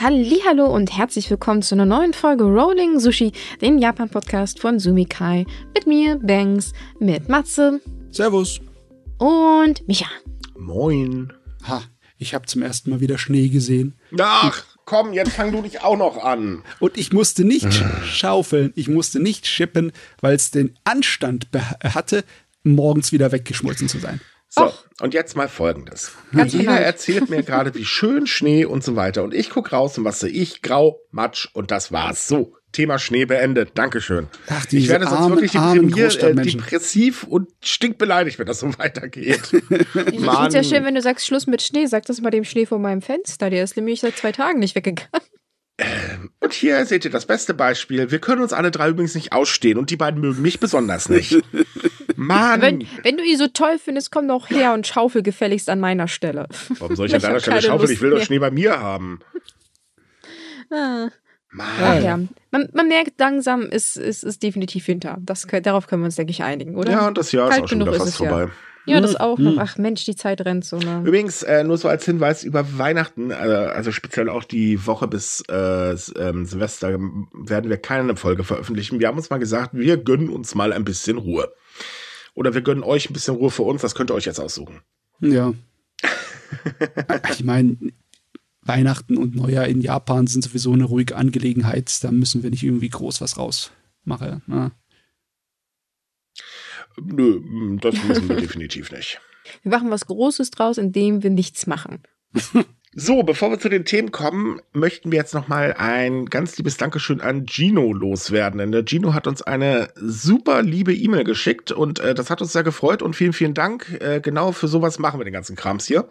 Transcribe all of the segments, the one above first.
Hallo und herzlich willkommen zu einer neuen Folge Rolling Sushi, dem Japan Podcast von Sumikai mit mir Bangs, mit Matze. Servus. Und Micha. Moin. Ha, ich habe zum ersten Mal wieder Schnee gesehen. Ach, komm, jetzt fang du dich auch noch an. Und ich musste nicht schaufeln, ich musste nicht schippen, weil es den Anstand hatte, morgens wieder weggeschmolzen zu sein. So, Och. und jetzt mal folgendes. Ganz Jeder vielleicht. Genau. erzählt mir gerade, wie schön Schnee und so weiter. Und ich gucke raus und was sehe ich? Grau, Matsch und das war's. So, Thema Schnee beendet. Dankeschön. Ach, ich werde sonst armen, wirklich deprimiert, äh, depressiv und stinkbeleidigt, wenn das so weitergeht. ich finde es ja schön, wenn du sagst, Schluss mit Schnee. Sag das mal dem Schnee vor meinem Fenster. Der ist nämlich seit zwei Tagen nicht weggegangen. Ähm, und hier seht ihr das beste Beispiel. Wir können uns alle drei übrigens nicht ausstehen und die beiden mögen mich besonders nicht. Mann. Wenn, wenn du ihn so toll findest, komm doch her und schaufel gefälligst an meiner Stelle. Warum soll ich an deiner Stelle schaufeln? Ich will doch Schnee bei mir haben. Ah. Mann. Ja. Man, man, merkt langsam, es ist, ist, ist definitiv hinter. Das, darauf können wir uns, denke ich, einigen, oder? Ja, und das Jahr Kalt ist auch schon wieder fast vorbei. Ja. Ja, das mhm. auch noch. Mhm. Ach Mensch, die Zeit rennt so. Ne? Übrigens, äh, nur so als Hinweis über Weihnachten, äh, also speziell auch die Woche bis äh, ähm, Silvester, ähm, werden wir keine Folge veröffentlichen. Wir haben uns mal gesagt, wir gönnen uns mal ein bisschen Ruhe. Oder wir gönnen euch ein bisschen Ruhe für uns, das könnt ihr euch jetzt aussuchen. Ja. ich meine, Weihnachten und Neujahr in Japan sind sowieso eine ruhige Angelegenheit. Da müssen wir nicht irgendwie groß was rausmachen. Ne? Nö, mm, das müssen wir definitiv nicht. Wir machen was Großes draus, indem wir nichts machen. So, bevor wir zu den Themen kommen, möchten wir jetzt nochmal ein ganz liebes Dankeschön an Gino loswerden. Denn der äh, Gino hat uns eine super liebe E-Mail geschickt und äh, das hat uns sehr gefreut und vielen, vielen Dank. Äh, genau für sowas machen wir den ganzen Krams hier.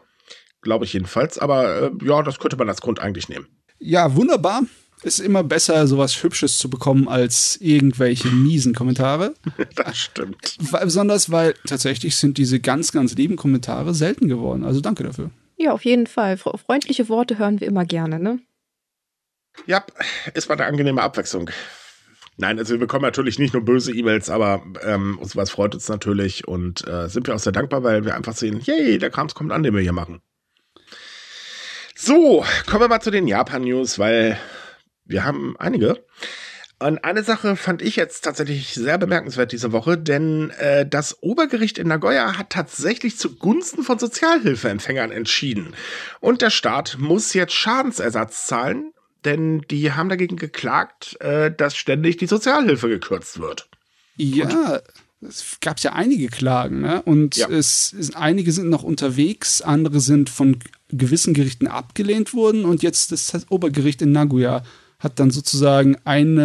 Glaube ich jedenfalls. Aber äh, ja, das könnte man als Grund eigentlich nehmen. Ja, wunderbar ist immer besser, sowas Hübsches zu bekommen, als irgendwelche miesen Kommentare. Das stimmt. Besonders, weil tatsächlich sind diese ganz, ganz lieben Kommentare selten geworden. Also danke dafür. Ja, auf jeden Fall. Freundliche Worte hören wir immer gerne, ne? Ja, es war eine angenehme Abwechslung. Nein, also wir bekommen natürlich nicht nur böse E-Mails, aber ähm, sowas freut uns natürlich und äh, sind wir auch sehr dankbar, weil wir einfach sehen, yay, der Krams kommt an, den wir hier machen. So, kommen wir mal zu den Japan-News, weil wir haben einige. Und eine Sache fand ich jetzt tatsächlich sehr bemerkenswert diese Woche, denn äh, das Obergericht in Nagoya hat tatsächlich zugunsten von Sozialhilfeempfängern entschieden. Und der Staat muss jetzt Schadensersatz zahlen, denn die haben dagegen geklagt, äh, dass ständig die Sozialhilfe gekürzt wird. Ja. Und es gab ja einige Klagen, ne? Und ja. es, es, einige sind noch unterwegs, andere sind von gewissen Gerichten abgelehnt worden und jetzt ist das Obergericht in Nagoya hat dann sozusagen ein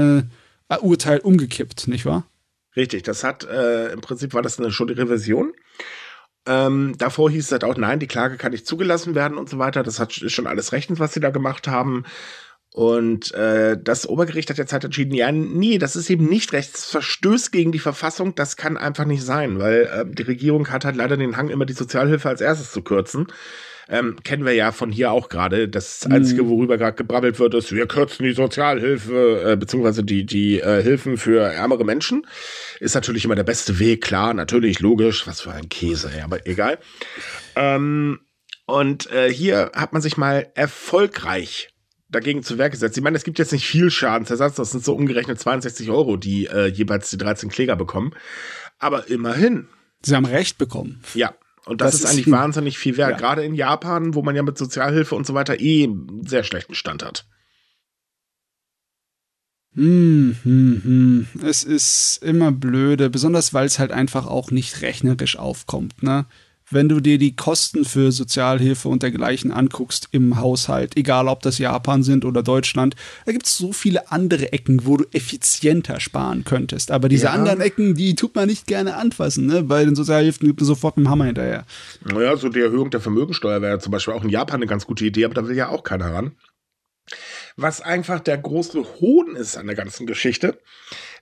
äh, Urteil umgekippt, nicht wahr? Richtig, das hat äh, im Prinzip war das eine Schuldrevision. Ähm, davor hieß es halt auch, nein, die Klage kann nicht zugelassen werden und so weiter. Das hat ist schon alles rechtens, was sie da gemacht haben. Und äh, das Obergericht hat jetzt halt entschieden, ja, nee, das ist eben nicht recht. gegen die Verfassung, das kann einfach nicht sein, weil äh, die Regierung hat halt leider den Hang, immer die Sozialhilfe als erstes zu kürzen. Ähm, kennen wir ja von hier auch gerade. Das Einzige, mhm. worüber gerade gebrabbelt wird, ist, wir kürzen die Sozialhilfe, äh, beziehungsweise die, die äh, Hilfen für ärmere Menschen. Ist natürlich immer der beste Weg, klar, natürlich, logisch. Was für ein Käse, ja, aber egal. Ähm, und äh, hier hat man sich mal erfolgreich dagegen zu Werk gesetzt. Ich meine, es gibt jetzt nicht viel Schadensersatz, das sind so umgerechnet 62 Euro, die äh, jeweils die 13 Kläger bekommen. Aber immerhin. Sie haben Recht bekommen. Ja, und das, das ist, eigentlich viel. wahnsinnig viel wert, ja. gerade in Japan, wo man ja mit Sozialhilfe und so weiter eh einen sehr schlechten Stand hat. Hm, hm, hm. Es ist immer blöde, besonders weil es halt einfach auch nicht rechnerisch aufkommt, ne? wenn du dir die Kosten für Sozialhilfe und dergleichen anguckst im Haushalt, egal ob das Japan sind oder Deutschland, da gibt es so viele andere Ecken, wo du effizienter sparen könntest. Aber diese ja. anderen Ecken, die tut man nicht gerne anfassen, ne? weil den Sozialhilfen gibt es sofort einen Hammer hinterher. Naja, so die Erhöhung der Vermögensteuer wäre zum Beispiel auch in Japan eine ganz gute Idee, aber da will ja auch keiner ran. Was einfach der große Hohn ist an der ganzen Geschichte,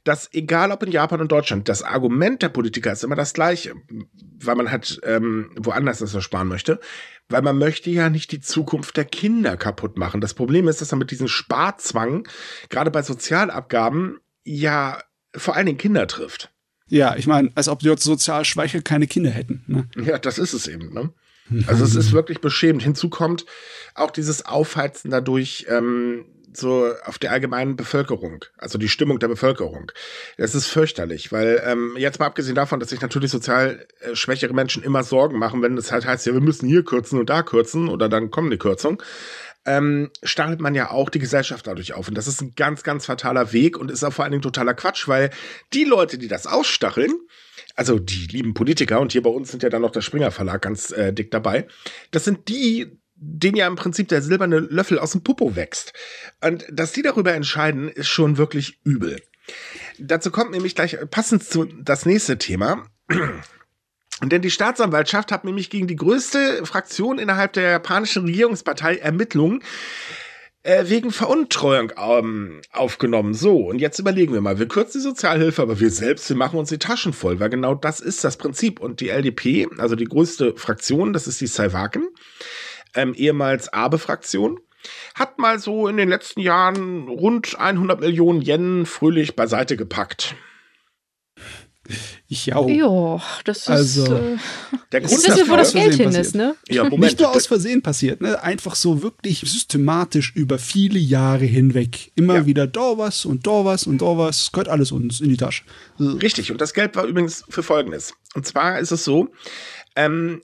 dass egal ob in Japan und Deutschland, das Argument der Politiker ist immer das gleiche, weil man halt ähm, woanders das ersparen möchte, weil man möchte ja nicht die Zukunft der Kinder kaputt machen. Das Problem ist, dass man mit diesem Sparzwang gerade bei Sozialabgaben ja vor allen Dingen Kinder trifft. Ja, ich meine, als ob die sozial Schwäche keine Kinder hätten. Ne? Ja, das ist es eben. Ne? Also es ist wirklich beschämend. Hinzu kommt auch dieses Aufheizen dadurch, ähm, so auf der allgemeinen Bevölkerung, also die Stimmung der Bevölkerung. Das ist fürchterlich, weil ähm, jetzt mal abgesehen davon, dass sich natürlich sozial äh, schwächere Menschen immer Sorgen machen, wenn es halt heißt, ja, wir müssen hier kürzen und da kürzen oder dann kommen die Kürzung ähm, stachelt man ja auch die Gesellschaft dadurch auf. Und das ist ein ganz, ganz fataler Weg und ist auch vor allen Dingen totaler Quatsch, weil die Leute, die das ausstacheln, also die lieben Politiker, und hier bei uns sind ja dann noch der Springer Verlag ganz äh, dick dabei, das sind die, den ja im Prinzip der silberne Löffel aus dem Popo wächst. Und dass die darüber entscheiden, ist schon wirklich übel. Dazu kommt nämlich gleich äh, passend zu das nächste Thema. Denn die Staatsanwaltschaft hat nämlich gegen die größte Fraktion innerhalb der japanischen Regierungspartei Ermittlungen äh, wegen Veruntreuung ähm, aufgenommen. So, und jetzt überlegen wir mal, wir kürzen die Sozialhilfe, aber wir selbst, wir machen uns die Taschen voll, weil genau das ist das Prinzip. Und die LDP, also die größte Fraktion, das ist die Saiwaken, ähm, ehemals Abe-Fraktion. Hat mal so in den letzten Jahren rund 100 Millionen Yen fröhlich beiseite gepackt. Ja, das ist. Also, äh, der Grund, ist das, wo das Geld hin ist, ne? Ja, Moment. Nicht nur aus Versehen passiert, ne? Einfach so wirklich systematisch über viele Jahre hinweg. Immer ja. wieder da was und da was und da was. Gehört alles uns in die Tasche. Richtig. Und das Geld war übrigens für Folgendes. Und zwar ist es so, ähm,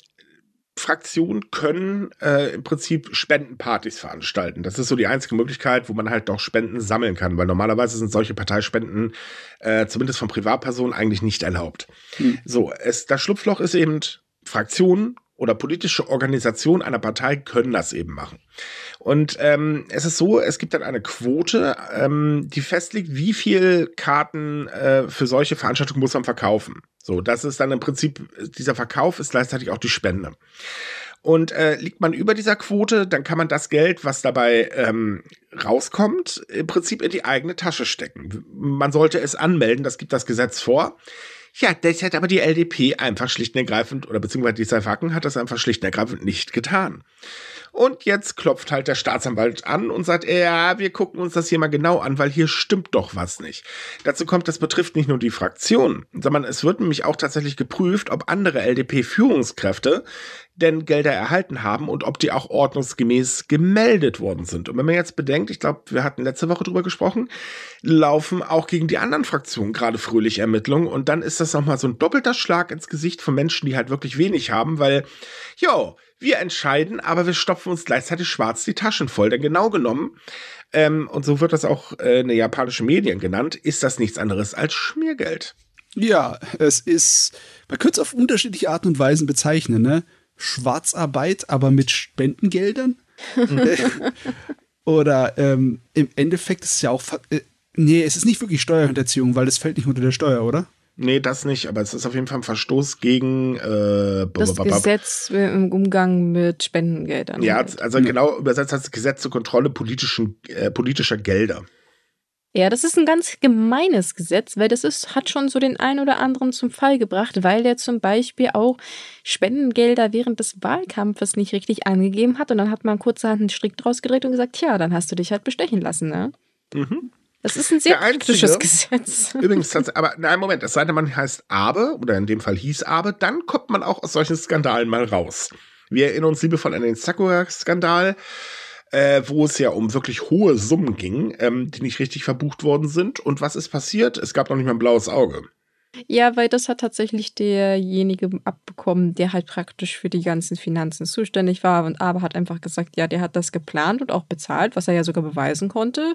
Fraktionen können äh, im Prinzip Spendenpartys veranstalten. Das ist so die einzige Möglichkeit, wo man halt doch Spenden sammeln kann, weil normalerweise sind solche Parteispenden äh, zumindest von Privatpersonen eigentlich nicht erlaubt. Hm. So, es, das Schlupfloch ist eben Fraktionen oder politische Organisationen einer Partei können das eben machen. Und ähm, es ist so, es gibt dann eine Quote, ähm, die festlegt, wie viel Karten äh, für solche Veranstaltungen muss man verkaufen. So, das ist dann im Prinzip, dieser Verkauf ist gleichzeitig auch die Spende. Und äh, liegt man über dieser Quote, dann kann man das Geld, was dabei ähm, rauskommt, im Prinzip in die eigene Tasche stecken. Man sollte es anmelden, das gibt das Gesetz vor. Ja, das hat aber die LDP einfach schlicht und ergreifend, oder beziehungsweise die Seifaken hat das einfach schlicht und ergreifend nicht getan. Und jetzt klopft halt der Staatsanwalt an und sagt, ja, wir gucken uns das hier mal genau an, weil hier stimmt doch was nicht. Dazu kommt, das betrifft nicht nur die Fraktion, sondern es wird nämlich auch tatsächlich geprüft, ob andere LDP-Führungskräfte denn Gelder erhalten haben und ob die auch ordnungsgemäß gemeldet worden sind. Und wenn man jetzt bedenkt, ich glaube, wir hatten letzte Woche drüber gesprochen, laufen auch gegen die anderen Fraktionen gerade fröhlich Ermittlungen und dann ist das nochmal so ein doppelter Schlag ins Gesicht von Menschen, die halt wirklich wenig haben, weil, jo, wir entscheiden, aber wir stopfen uns gleichzeitig schwarz die Taschen voll. Denn genau genommen, ähm, und so wird das auch äh, in den japanischen Medien genannt, ist das nichts anderes als Schmiergeld. Ja, es ist, man könnte es auf unterschiedliche Arten und Weisen bezeichnen, ne? Schwarzarbeit, aber mit Spendengeldern? Oder ähm, im Endeffekt ist es ja auch. Äh, nee, es ist nicht wirklich Steuerhinterziehung, weil es fällt nicht unter der Steuer, oder? Nee, das nicht, aber es ist auf jeden Fall ein Verstoß gegen äh, das bababab. Gesetz äh, im Umgang mit Spendengeldern. Ja, also mhm. genau übersetzt heißt Gesetz zur Kontrolle politischen, äh, politischer Gelder. Ja, das ist ein ganz gemeines Gesetz, weil das ist, hat schon so den einen oder anderen zum Fall gebracht, weil der zum Beispiel auch Spendengelder während des Wahlkampfes nicht richtig angegeben hat und dann hat man kurzerhand einen Strick draus gedreht und gesagt, tja, dann hast du dich halt bestechen lassen, ne? Mhm. Das ist ein sehr kritisches Gesetz. Übrigens, aber nein, Moment, es sei denn, man heißt Abe oder in dem Fall hieß Abe, dann kommt man auch aus solchen Skandalen mal raus. Wir erinnern uns liebevoll an den Sakura-Skandal, äh, wo es ja um wirklich hohe Summen ging, ähm, die nicht richtig verbucht worden sind. Und was ist passiert? Es gab noch nicht mal ein blaues Auge. Ja, weil das hat tatsächlich derjenige abbekommen, der halt praktisch für die ganzen Finanzen zuständig war. Und aber hat einfach gesagt, ja, der hat das geplant und auch bezahlt, was er ja sogar beweisen konnte.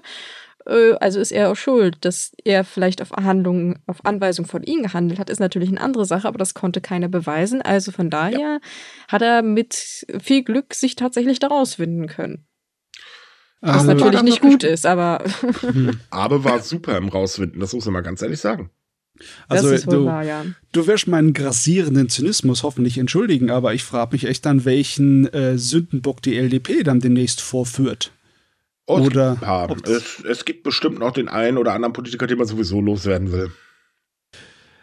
Äh, also ist er auch schuld, dass er vielleicht auf Handlungen, auf Anweisung von ihm gehandelt hat, ist natürlich eine andere Sache, aber das konnte keiner beweisen. Also von daher ja. hat er mit viel Glück sich tatsächlich daraus winden können. Was also, natürlich nicht gut ist, aber. aber war super im Rauswinden, das muss man mal ganz ehrlich sagen. Also du, wahr, ja. du wirst meinen grassierenden Zynismus hoffentlich entschuldigen, aber ich frage mich echt, dann, welchen äh, Sündenbock die LDP dann demnächst vorführt. Oh, es oder gibt paar. Es, es, gibt bestimmt noch den einen oder anderen Politiker, den man sowieso loswerden will.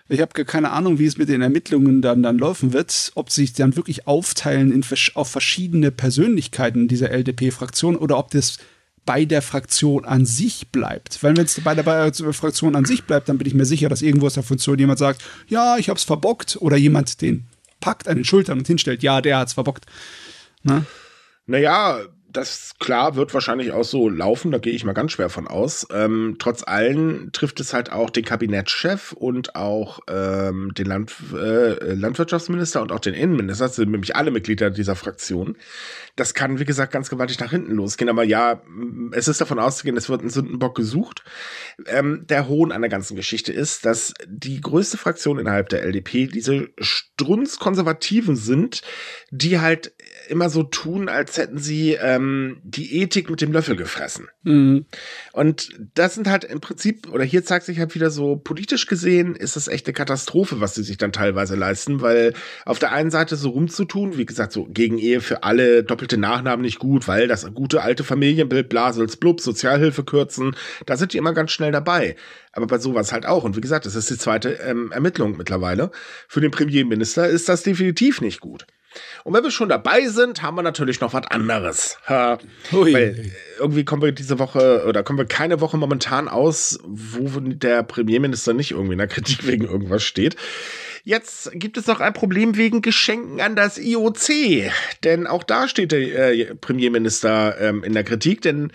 Ich habe keine Ahnung, wie es mit den Ermittlungen dann, dann laufen wird, ob sie sich dann wirklich aufteilen in, auf verschiedene Persönlichkeiten dieser LDP-Fraktion oder ob das bei der Fraktion an sich bleibt. Weil wenn es bei der, bei der Fraktion an sich bleibt, dann bin ich mir sicher, dass irgendwo aus der Funktion jemand sagt, ja, ich habe es verbockt oder jemand den packt an den Schultern und hinstellt, ja, der hat es verbockt. Na? Ne? Naja, das klar wird wahrscheinlich auch so laufen, da gehe ich mal ganz schwer von aus. Ähm, trotz allem trifft es halt auch den Kabinettschef und auch ähm, den Land, äh, Landwirtschaftsminister und auch den Innenminister, das sind nämlich alle Mitglieder dieser Fraktion, das kann, wie gesagt, ganz gewaltig nach hinten losgehen. Aber ja, es ist davon auszugehen, es wird ein Sündenbock gesucht. Ähm, der Hohn an der ganzen Geschichte ist, dass die größte Fraktion innerhalb der LDP diese strunzkonservativen sind, die halt immer so tun, als hätten sie ähm, die Ethik mit dem Löffel gefressen. Mhm. Und das sind halt im Prinzip, oder hier zeigt sich halt wieder so, politisch gesehen ist das echt eine Katastrophe, was sie sich dann teilweise leisten, weil auf der einen Seite so rumzutun, wie gesagt, so gegen Ehe für alle, doppelt mit den Nachnamen nicht gut, weil das gute alte Familienbild, Blasels, Blub, Sozialhilfe kürzen, da sind die immer ganz schnell dabei. Aber bei sowas halt auch. Und wie gesagt, das ist die zweite ähm, Ermittlung mittlerweile. Für den Premierminister ist das definitiv nicht gut. Und wenn wir schon dabei sind, haben wir natürlich noch was anderes. Ha, weil äh, irgendwie kommen wir diese Woche oder kommen wir keine Woche momentan aus, wo der Premierminister nicht irgendwie in der Kritik wegen irgendwas steht. Jetzt gibt es noch ein Problem wegen Geschenken an das IOC. Denn auch da steht der äh, Premierminister ähm, in der Kritik, denn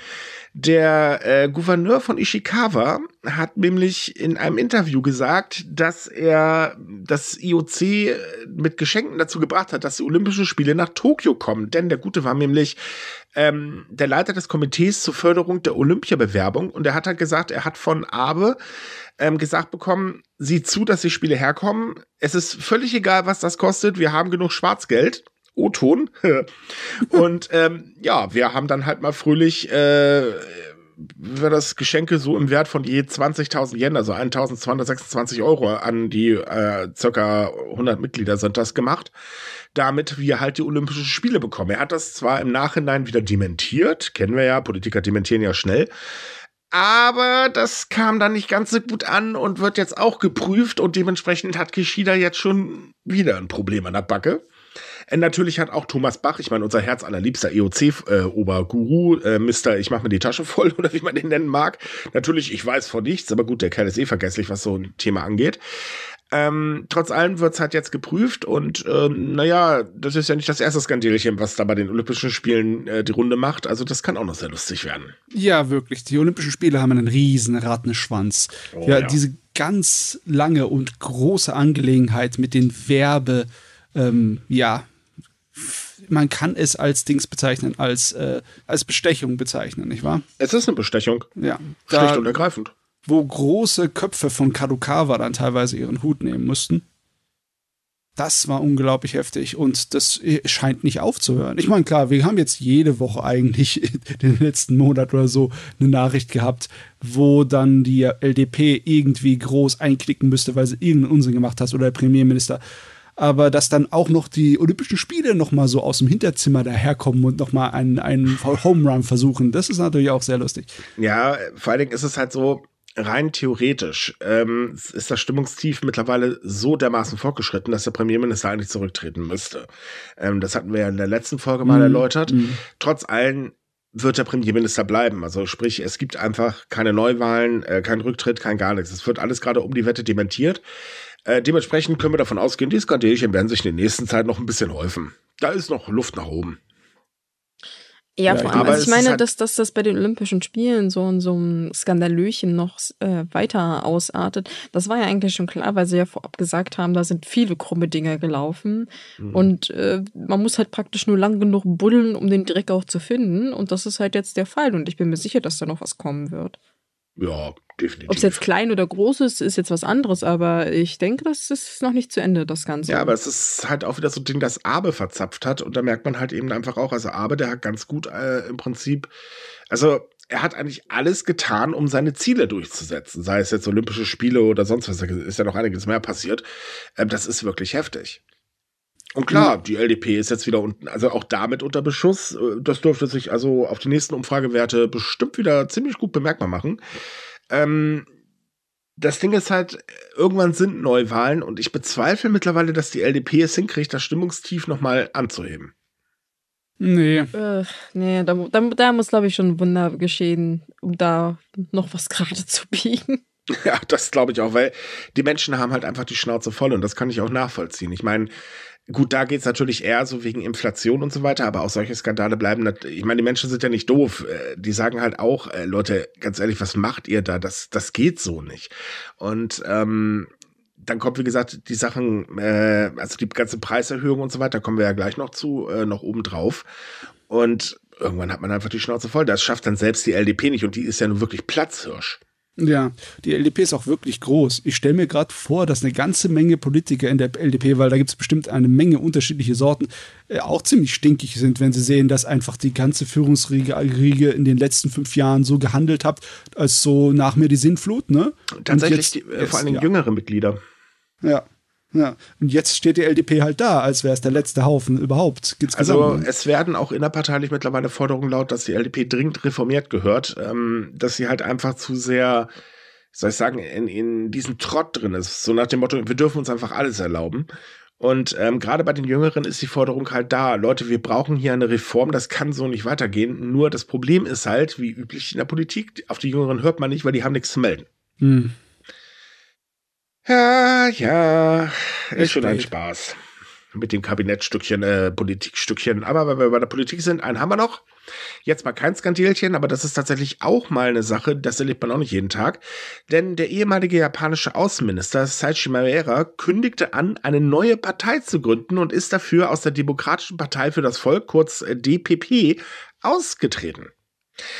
der äh, Gouverneur von Ishikawa hat nämlich in einem Interview gesagt, dass er das IOC äh, mit Geschenken dazu gebracht hat, dass die Olympischen Spiele nach Tokio kommen. Denn der Gute war nämlich ähm, der Leiter des Komitees zur Förderung der Olympiabewerbung und er hat halt gesagt, er hat von Abe ähm, gesagt bekommen, sieh zu, dass die Spiele herkommen. Es ist völlig egal, was das kostet. Wir haben genug Schwarzgeld. O-Ton. und ähm, ja, wir haben dann halt mal fröhlich äh, wir das Geschenke so im Wert von je 20.000 Yen, also 1.226 Euro an die äh, circa 100 Mitglieder sind das gemacht, damit wir halt die Olympischen Spiele bekommen. Er hat das zwar im Nachhinein wieder dementiert, kennen wir ja, Politiker dementieren ja schnell, aber das kam dann nicht ganz so gut an und wird jetzt auch geprüft und dementsprechend hat Kishida jetzt schon wieder ein Problem an der Backe. Und äh, natürlich hat auch Thomas Bach, ich meine, unser Herz allerliebster EOC-Oberguru, äh, äh, Mister, ich mache mir die Tasche voll oder wie man den nennen mag. Natürlich, ich weiß vor nichts, aber gut, der Kerl ist eh vergesslich, was so ein Thema angeht. Ähm, trotz allem wird es halt jetzt geprüft und ähm, naja, das ist ja nicht das erste Skandelchen, was da bei den Olympischen Spielen äh, die Runde macht. Also das kann auch noch sehr lustig werden. Ja, wirklich. Die Olympischen Spiele haben einen riesen Rattenschwanz. Oh, ja, ja, diese ganz lange und große Angelegenheit mit den Werbe, ähm, ja, man kann es als Dings bezeichnen, als, äh, als Bestechung bezeichnen, nicht wahr? Es ist eine Bestechung. Ja. Schlicht und ergreifend wo große Köpfe von Kadokawa dann teilweise ihren Hut nehmen mussten. Das war unglaublich heftig und das äh, scheint nicht aufzuhören. Ich meine, klar, wir haben jetzt jede Woche eigentlich den letzten Monat oder so eine Nachricht gehabt, wo dann die LDP irgendwie groß einknicken müsste, weil sie irgendeinen Unsinn gemacht hat oder der Premierminister. Aber dass dann auch noch die Olympischen Spiele nochmal so aus dem Hinterzimmer daherkommen und nochmal einen, einen Home Run versuchen, das ist natürlich auch sehr lustig. Ja, vor allen Dingen ist es halt so, rein theoretisch ähm, ist das Stimmungstief mittlerweile so dermaßen fortgeschritten, dass der Premierminister eigentlich zurücktreten müsste. Ähm, das hatten wir ja in der letzten Folge mal mm, erläutert. Mm. Trotz allem wird der Premierminister bleiben. Also sprich, es gibt einfach keine Neuwahlen, äh, kein Rücktritt, kein gar nichts. Es wird alles gerade um die Wette dementiert. Äh, dementsprechend können wir davon ausgehen, die Skandelchen werden sich in der nächsten Zeit noch ein bisschen häufen. Da ist noch Luft nach oben. Ja, vor allem, also ich meine, halt dass, dass das bei den Olympischen Spielen so in so einem Skandalöchen noch äh, weiter ausartet, das war ja eigentlich schon klar, weil sie ja vorab gesagt haben, da sind viele krumme Dinger gelaufen mhm. und äh, man muss halt praktisch nur lang genug buddeln, um den Dreck auch zu finden und das ist halt jetzt der Fall und ich bin mir sicher, dass da noch was kommen wird. Ja, definitiv. Ob es jetzt klein oder groß ist, ist jetzt was anderes, aber ich denke, das ist noch nicht zu Ende, das Ganze. Ja, aber es ist halt auch wieder so ein Ding, das Abe verzapft hat und da merkt man halt eben einfach auch, also Abe, der hat ganz gut äh, im Prinzip, also er hat eigentlich alles getan, um seine Ziele durchzusetzen, sei es jetzt Olympische Spiele oder sonst was, ist ja noch einiges mehr passiert. Ähm, das ist wirklich heftig. Und klar, mhm. die LDP ist jetzt wieder unten, also auch damit unter Beschuss. Äh, das dürfte sich also auf die nächsten Umfragewerte bestimmt wieder ziemlich gut bemerkbar machen. Ähm, das Ding ist halt, irgendwann sind Neuwahlen und ich bezweifle mittlerweile, dass die LDP es hinkriegt, das Stimmungstief nochmal anzuheben. Nee. Äh, nee, da, da, da muss, glaube ich, schon ein Wunder geschehen, um da noch was gerade zu biegen. Ja, das glaube ich auch, weil die Menschen haben halt einfach die Schnauze voll und das kann ich auch nachvollziehen. Ich meine, Gut, da geht's natürlich eher so wegen Inflation und so weiter, aber auch solche Skandale bleiben. Ich meine, die Menschen sind ja nicht doof. Äh, die sagen halt auch, äh, Leute, ganz ehrlich, was macht ihr da? Das, das geht so nicht. Und ähm, dann kommt, wie gesagt, die Sachen, äh, also die ganze Preiserhöhung und so weiter, kommen wir ja gleich noch zu, äh, noch oben drauf. Und irgendwann hat man einfach die Schnauze voll. Das schafft dann selbst die LDP nicht und die ist ja nun wirklich Platzhirsch. Ja, die LDP ist auch wirklich groß. Ich stelle mir gerade vor, dass eine ganze Menge Politiker in der LDP, weil da gibt es bestimmt eine Menge unterschiedliche Sorten, äh, auch ziemlich stinkig sind, wenn sie sehen, dass einfach die ganze Führungsriege in den letzten fünf Jahren so gehandelt hat, als so nach mir die Sinnflut. Ne? Tatsächlich jetzt, die, äh, vor allem ja. jüngere Mitglieder. Ja. Ja. Und jetzt steht die LDP halt da, als wäre es der letzte Haufen überhaupt. also es werden auch innerparteilich mittlerweile Forderungen laut, dass die LDP dringend reformiert gehört, ähm, dass sie halt einfach zu sehr, soll ich sagen, in, in diesem Trott drin ist. So nach dem Motto, wir dürfen uns einfach alles erlauben. Und ähm, gerade bei den Jüngeren ist die Forderung halt da, Leute, wir brauchen hier eine Reform, das kann so nicht weitergehen. Nur das Problem ist halt, wie üblich in der Politik, auf die Jüngeren hört man nicht, weil die haben nichts zu melden. Hm. Ja, ja, ist, ist schon ein Spaß mit dem Kabinettstückchen, äh, Politikstückchen. Aber wenn wir bei der Politik sind, einen haben wir noch. Jetzt mal kein Skandelchen, aber das ist tatsächlich auch mal eine Sache, das erlebt man auch nicht jeden Tag. Denn der ehemalige japanische Außenminister Saichi Maera kündigte an, eine neue Partei zu gründen und ist dafür aus der Demokratischen Partei für das Volk, kurz äh, DPP, ausgetreten.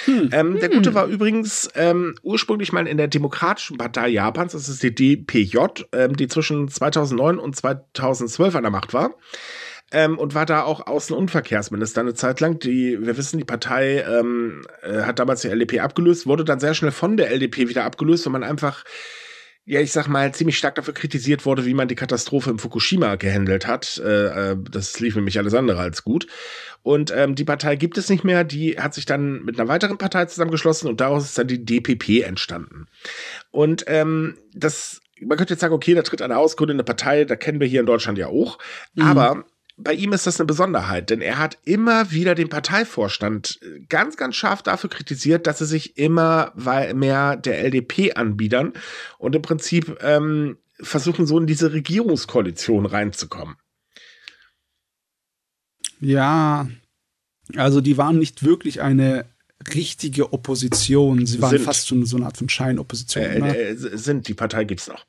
Hm. Ähm, der Gute hm. war übrigens ähm, ursprünglich mal in der Demokratischen Partei Japans, das ist die DPJ, ähm, die zwischen 2009 und 2012 an der Macht war. Ähm, und war da auch Außen- und Verkehrsminister eine Zeit lang. Die, wir wissen, die Partei ähm, äh, hat damals die LDP abgelöst, wurde dann sehr schnell von der LDP wieder abgelöst, weil man einfach ja, ich sag mal, ziemlich stark dafür kritisiert wurde, wie man die Katastrophe im Fukushima gehandelt hat. Äh, äh, das lief nämlich alles andere als gut. Und ähm, die Partei gibt es nicht mehr. Die hat sich dann mit einer weiteren Partei zusammengeschlossen und daraus ist dann die DPP entstanden. Und ähm, das, man könnte jetzt sagen, okay, da tritt eine aus, gründet eine Partei, da kennen wir hier in Deutschland ja auch. Mhm. Aber bei ihm ist das eine Besonderheit, denn er hat immer wieder den Parteivorstand äh, ganz, ganz scharf dafür kritisiert, dass sie sich immer mehr der LDP anbiedern und im Prinzip ähm, versuchen, so in diese Regierungskoalition reinzukommen. Ja, also die waren nicht wirklich eine richtige Opposition. Sie waren sind. fast so eine Art von Scheinopposition. Äh, äh, sind, die Partei gibt es noch.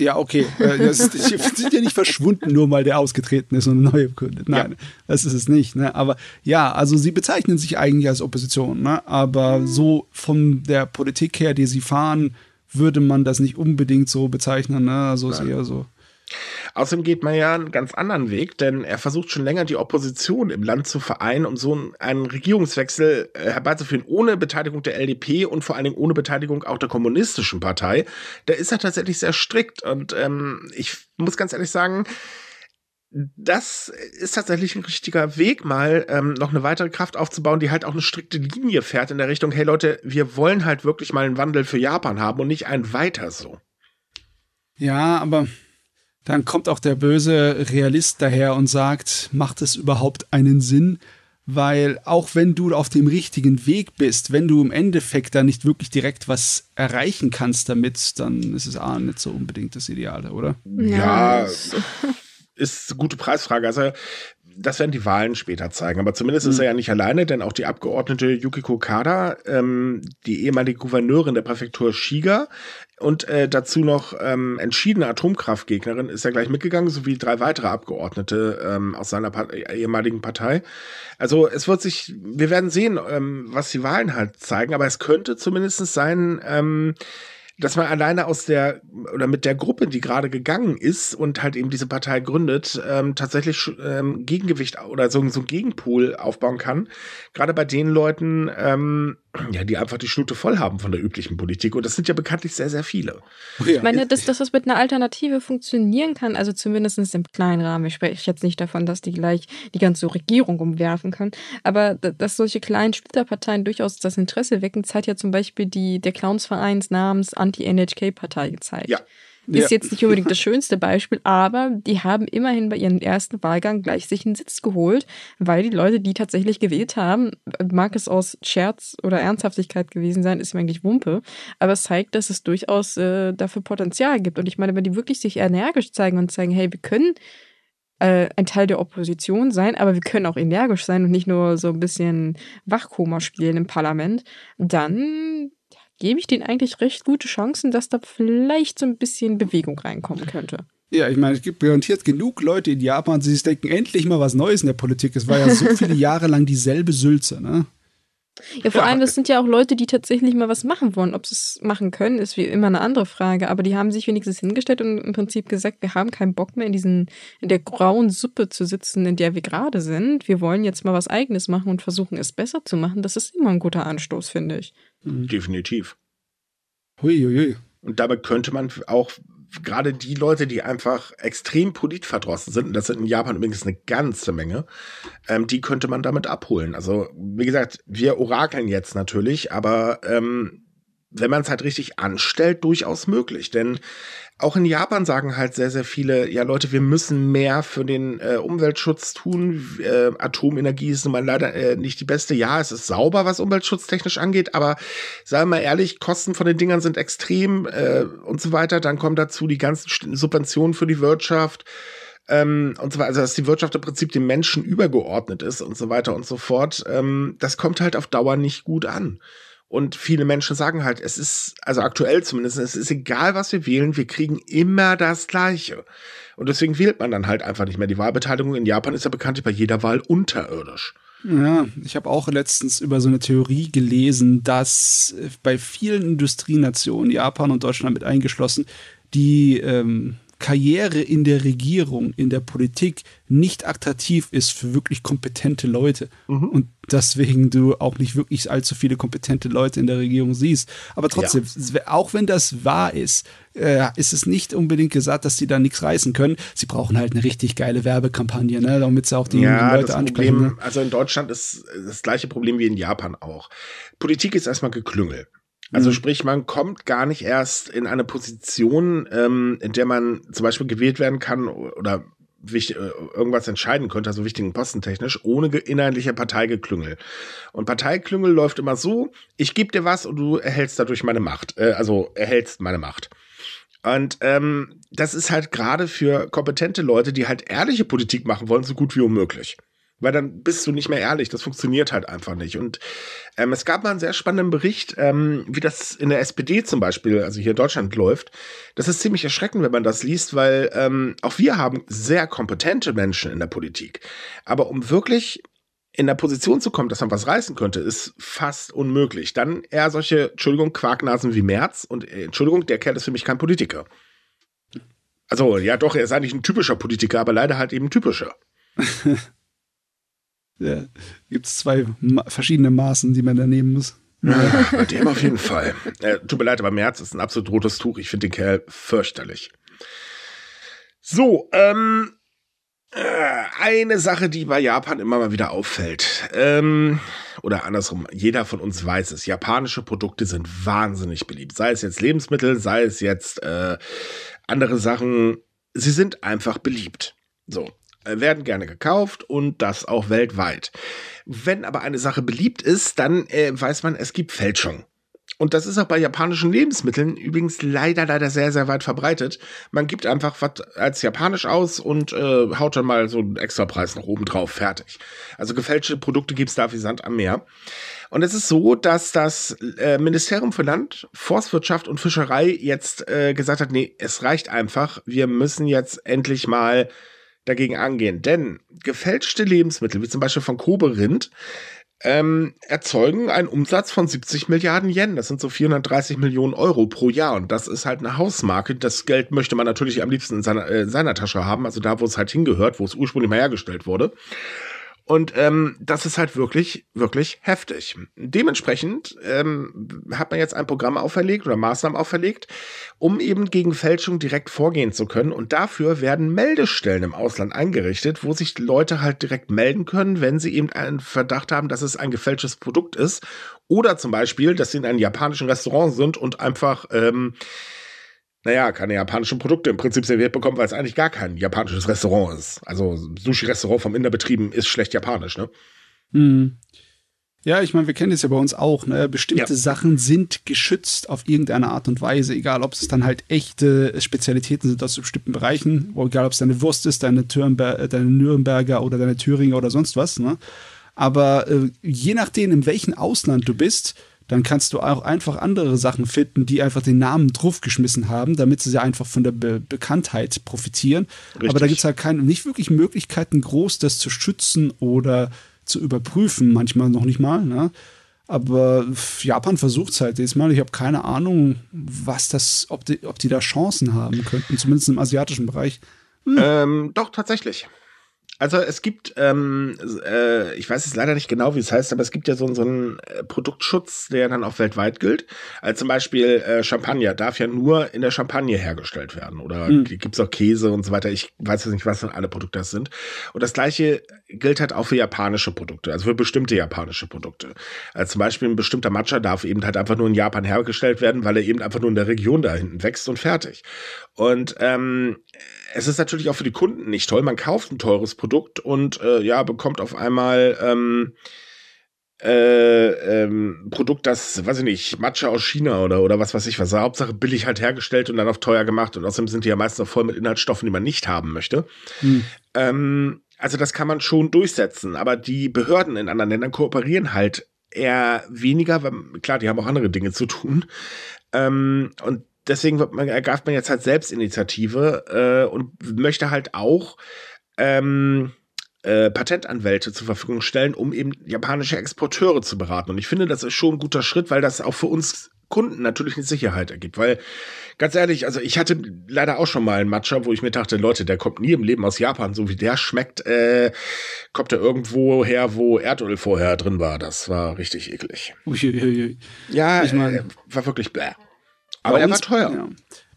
Ja, okay. Äh, das ist, sind ja nicht verschwunden, nur weil der ausgetreten ist und eine neue gründet. Nein, ja. das ist es nicht. Ne? Aber ja, also sie bezeichnen sich eigentlich als Opposition, ne? aber so von der Politik her, die sie fahren, würde man das nicht unbedingt so bezeichnen. Ne? Also ist eher so. Außerdem geht man ja einen ganz anderen Weg, denn er versucht schon länger, die Opposition im Land zu vereinen, um so einen Regierungswechsel äh, herbeizuführen, ohne Beteiligung der LDP und vor allen Dingen ohne Beteiligung auch der kommunistischen Partei. Da ist er tatsächlich sehr strikt und ähm, ich muss ganz ehrlich sagen, das ist tatsächlich ein richtiger Weg, mal ähm, noch eine weitere Kraft aufzubauen, die halt auch eine strikte Linie fährt in der Richtung, hey Leute, wir wollen halt wirklich mal einen Wandel für Japan haben und nicht einen weiter so. Ja, aber dann kommt auch der böse Realist daher und sagt, macht es überhaupt einen Sinn? Weil auch wenn du auf dem richtigen Weg bist, wenn du im Endeffekt da nicht wirklich direkt was erreichen kannst damit, dann ist es A nicht so unbedingt das Ideale, oder? Ja, ist eine gute Preisfrage. Also das werden die Wahlen später zeigen. Aber zumindest mhm. ist er hm. ja nicht alleine, denn auch die Abgeordnete Yukiko Kada, ähm, die ehemalige Gouverneurin der Präfektur Shiga und äh, dazu noch ähm, entschiedene Atomkraftgegnerin, ist ja gleich mitgegangen, sowie drei weitere Abgeordnete ähm, aus seiner Part äh, ehemaligen Partei. Also es wird sich, wir werden sehen, ähm, was die Wahlen halt zeigen, aber es könnte zumindest sein, ähm, dass man alleine aus der oder mit der Gruppe, die gerade gegangen ist und halt eben diese Partei gründet, ähm, tatsächlich ähm, Gegengewicht oder so, so einen Gegenpol aufbauen kann. Gerade bei den Leuten, ähm, ja, die einfach die Schnute voll haben von der üblichen Politik. Und das sind ja bekanntlich sehr, sehr viele. Ich meine, dass, dass das mit einer Alternative funktionieren kann, also zumindest im kleinen Rahmen. Ich spreche jetzt nicht davon, dass die gleich die ganze Regierung umwerfen kann. Aber dass solche kleinen Splitterparteien durchaus das Interesse wecken, zeigt ja zum Beispiel die, der Clownsvereins namens Anti-NHK-Partei gezeigt. Ja, ist ja. jetzt nicht unbedingt das schönste Beispiel, aber die haben immerhin bei ihrem ersten Wahlgang gleich sich einen Sitz geholt, weil die Leute, die tatsächlich gewählt haben, mag es aus Scherz oder Ernsthaftigkeit gewesen sein, ist mir eigentlich Wumpe, aber es zeigt, dass es durchaus äh, dafür Potenzial gibt. Und ich meine, wenn die wirklich sich energisch zeigen und zeigen, hey, wir können äh, ein Teil der Opposition sein, aber wir können auch energisch sein und nicht nur so ein bisschen Wachkoma spielen im Parlament, dann gebe ich denen eigentlich recht gute Chancen, dass da vielleicht so ein bisschen Bewegung reinkommen könnte. Ja, ich meine, es gibt garantiert genug Leute in Japan, die sich denken, endlich mal was Neues in der Politik. Es war ja so viele Jahre lang dieselbe Sülze, ne? Ja, vor ja. allem, das sind ja auch Leute, die tatsächlich mal was machen wollen. Ob sie es machen können, ist wie immer eine andere Frage. Aber die haben sich wenigstens hingestellt und im Prinzip gesagt, wir haben keinen Bock mehr in diesen, in der grauen Suppe zu sitzen, in der wir gerade sind. Wir wollen jetzt mal was Eigenes machen und versuchen, es besser zu machen. Das ist immer ein guter Anstoß, finde ich. Mhm. Definitiv. Huiuiui. Und damit könnte man auch gerade die Leute, die einfach extrem politverdrossen sind, und das sind in Japan übrigens eine ganze Menge, ähm, die könnte man damit abholen. Also, wie gesagt, wir orakeln jetzt natürlich, aber ähm, wenn man es halt richtig anstellt, durchaus möglich. Denn auch in Japan sagen halt sehr, sehr viele, ja Leute, wir müssen mehr für den äh, Umweltschutz tun. Äh, Atomenergie ist nun mal leider äh, nicht die beste. Ja, es ist sauber, was umweltschutztechnisch angeht, aber sagen wir mal ehrlich, Kosten von den Dingern sind extrem äh, und so weiter. Dann kommen dazu die ganzen Subventionen für die Wirtschaft. Ähm, und so weiter, also dass die Wirtschaft im Prinzip dem Menschen übergeordnet ist und so weiter und so fort, ähm, das kommt halt auf Dauer nicht gut an. Und viele Menschen sagen halt, es ist, also aktuell zumindest, es ist egal, was wir wählen, wir kriegen immer das Gleiche. Und deswegen wählt man dann halt einfach nicht mehr. Die Wahlbeteiligung in Japan ist ja bekanntlich bei jeder Wahl unterirdisch. Ja, ich habe auch letztens über so eine Theorie gelesen, dass bei vielen Industrienationen, Japan und Deutschland mit eingeschlossen, die ähm, Karriere in der Regierung, in der Politik nicht attraktiv ist für wirklich kompetente Leute. Mhm. Und deswegen du auch nicht wirklich allzu viele kompetente Leute in der Regierung siehst. Aber trotzdem, ja. auch wenn das wahr ist, äh, ist es nicht unbedingt gesagt, dass sie da nichts reißen können. Sie brauchen halt eine richtig geile Werbekampagne, ne? damit sie auch die ja, Leute das ansprechen. Problem, ne? Also in Deutschland ist das gleiche Problem wie in Japan auch. Politik ist erstmal geklüngelt. Also mhm. sprich, man kommt gar nicht erst in eine Position, ähm, in der man zum Beispiel gewählt werden kann oder wichtig, äh, irgendwas entscheiden könnte, also wichtigen Posten technisch, ohne inhaltlicher Parteigeklüngel. Und Parteiklüngel läuft immer so, ich gebe dir was und du erhältst dadurch meine Macht. Äh, also erhältst meine Macht. Und ähm, das ist halt gerade für kompetente Leute, die halt ehrliche Politik machen wollen, so gut wie unmöglich weil dann bist du nicht mehr ehrlich. Das funktioniert halt einfach nicht. Und ähm, es gab mal einen sehr spannenden Bericht, ähm, wie das in der SPD zum Beispiel, also hier in Deutschland läuft. Das ist ziemlich erschreckend, wenn man das liest, weil ähm, auch wir haben sehr kompetente Menschen in der Politik. Aber um wirklich in der Position zu kommen, dass man was reißen könnte, ist fast unmöglich. Dann eher solche, Entschuldigung, Quarknasen wie Merz und äh, Entschuldigung, der Kerl ist für mich kein Politiker. Also ja, doch, er ist eigentlich ein typischer Politiker, aber leider halt eben typischer. Ja. Gibt es zwei ma verschiedene Maßen, die man da nehmen muss. bei dem auf jeden Fall. Äh, tut mir leid, aber März ist ein absolut rotes Tuch. Ich finde den Kerl fürchterlich. So, ähm, äh, eine Sache, die bei Japan immer mal wieder auffällt, ähm, oder andersrum, jeder von uns weiß es, japanische Produkte sind wahnsinnig beliebt. Sei es jetzt Lebensmittel, sei es jetzt äh, andere Sachen, sie sind einfach beliebt. So. Äh, werden gerne gekauft und das auch weltweit. Wenn aber eine Sache beliebt ist, dann äh, weiß man, es gibt Fälschung. Und das ist auch bei japanischen Lebensmitteln übrigens leider, leider sehr, sehr weit verbreitet. Man gibt einfach was als japanisch aus und äh, haut dann mal so einen Extrapreis nach oben drauf, fertig. Also gefälschte Produkte gibt es da wie Sand am Meer. Und es ist so, dass das äh, Ministerium für Land, Forstwirtschaft und Fischerei jetzt äh, gesagt hat, nee, es reicht einfach. Wir müssen jetzt endlich mal dagegen angehen. Denn gefälschte Lebensmittel, wie zum Beispiel von Kobe Rind, ähm, erzeugen einen Umsatz von 70 Milliarden Yen. Das sind so 430 Millionen Euro pro Jahr. Und das ist halt eine Hausmarke. Das Geld möchte man natürlich am liebsten in seiner, äh, seiner Tasche haben, also da, wo es halt hingehört, wo es ursprünglich mal hergestellt wurde. Und ähm, das ist halt wirklich, wirklich heftig. Dementsprechend ähm, hat man jetzt ein Programm auferlegt oder Maßnahmen auferlegt, um eben gegen Fälschung direkt vorgehen zu können. Und dafür werden Meldestellen im Ausland eingerichtet, wo sich Leute halt direkt melden können, wenn sie eben einen Verdacht haben, dass es ein gefälschtes Produkt ist. Oder zum Beispiel, dass sie in einem japanischen Restaurant sind und einfach ähm, naja, keine japanischen Produkte im Prinzip serviert bekommen, weil es eigentlich gar kein japanisches Restaurant ist. Also Sushi-Restaurant vom Inder betrieben ist schlecht japanisch, ne? Mhm. Ja, ich meine, wir kennen es ja bei uns auch, ne? Bestimmte ja. Sachen sind geschützt auf irgendeine Art und Weise, egal ob es dann halt echte Spezialitäten sind aus bestimmten Bereichen, egal ob es deine Wurst ist, deine, Thürnber äh, deine Nürnberger oder deine Thüringer oder sonst was, ne? Aber äh, je nachdem, in welchem Ausland du bist, dann kannst du auch einfach andere Sachen finden, die einfach den Namen draufgeschmissen haben, damit sie einfach von der Be Bekanntheit profitieren. Richtig. Aber da gibt es halt keine, nicht wirklich Möglichkeiten groß, das zu schützen oder zu überprüfen, manchmal noch nicht mal. Ne? Aber Japan versucht es halt diesmal. Ich habe keine Ahnung, was das, ob die, ob die da Chancen haben könnten, zumindest im asiatischen Bereich. Hm. Ähm, doch, tatsächlich also es gibt, ähm, äh, ich weiß es leider nicht genau, wie es heißt, aber es gibt ja so, so einen äh, Produktschutz, der dann auch weltweit gilt. Also zum Beispiel äh, Champagner darf ja nur in der Champagne hergestellt werden. Oder mhm. gibt's auch Käse und so weiter. Ich weiß jetzt nicht, was alle Produkte das sind. Und das gleiche gilt halt auch für japanische Produkte, also für bestimmte japanische Produkte. Also zum Beispiel ein bestimmter Matcha darf eben halt einfach nur in Japan hergestellt werden, weil er eben einfach nur in der Region da hinten wächst und fertig. Und ähm, es ist natürlich auch für die Kunden nicht toll. Man kauft ein teures Produkt und äh, ja, bekommt auf einmal ähm, äh, ähm, Produkt, das, weiß ich nicht, Matcha aus China oder, oder was weiß ich was. Hauptsache billig halt hergestellt und dann auf teuer gemacht. Und außerdem sind die ja meistens auch voll mit Inhaltsstoffen, die man nicht haben möchte. Hm. Ähm, also das kann man schon durchsetzen. Aber die Behörden in anderen Ländern kooperieren halt eher weniger, weil, klar, die haben auch andere Dinge zu tun. Ähm, und deswegen man, ergreift man jetzt halt Selbstinitiative äh, und möchte halt auch ähm, äh, Patentanwälte zur Verfügung stellen, um eben japanische Exporteure zu beraten. Und ich finde, das ist schon ein guter Schritt, weil das auch für uns Kunden natürlich eine Sicherheit ergibt. Weil, ganz ehrlich, also ich hatte leider auch schon mal einen Matcha, wo ich mir dachte, Leute, der kommt nie im Leben aus Japan, so wie der schmeckt, äh, kommt er irgendwo her, wo Erdöl vorher drin war. Das war richtig eklig. Ui, ui, ui. Ja, ich mein, äh, war wirklich bläh. Aber er war teuer. Ja.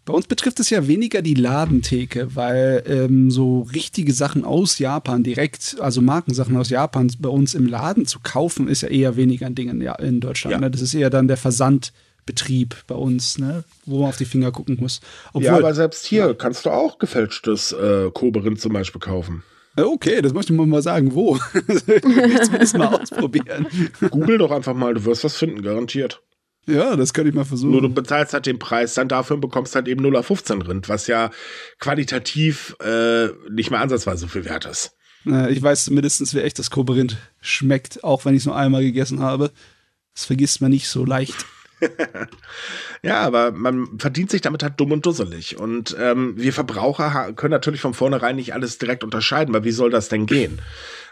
Bei uns betrifft es ja weniger die Ladentheke, weil ähm, so richtige Sachen aus Japan direkt, also Markensachen aus Japan bei uns im Laden zu kaufen, ist ja eher weniger ein Ding in, in Deutschland. Ja. Ne? Das ist eher dann der Versandbetrieb bei uns, ne? wo man auf die Finger gucken muss. Obwohl, ja, aber selbst hier ja. kannst du auch gefälschtes äh, Koberin zum Beispiel kaufen. Äh, okay, das möchte man mal sagen. Wo? ich will es mal ausprobieren. Google doch einfach mal, du wirst was finden, garantiert. Ja, das könnte ich mal versuchen. Nur du bezahlst halt den Preis dann dafür und bekommst halt eben 0,15 Rind, was ja qualitativ äh, nicht mehr ansatzweise so viel wert ist. Ich weiß mindestens, wie echt das Kobe-Rind schmeckt, auch wenn ich es nur einmal gegessen habe. Das vergisst man nicht so leicht. ja, aber man verdient sich damit halt dumm und dusselig. Und ähm, wir Verbraucher können natürlich von vornherein nicht alles direkt unterscheiden, weil wie soll das denn gehen?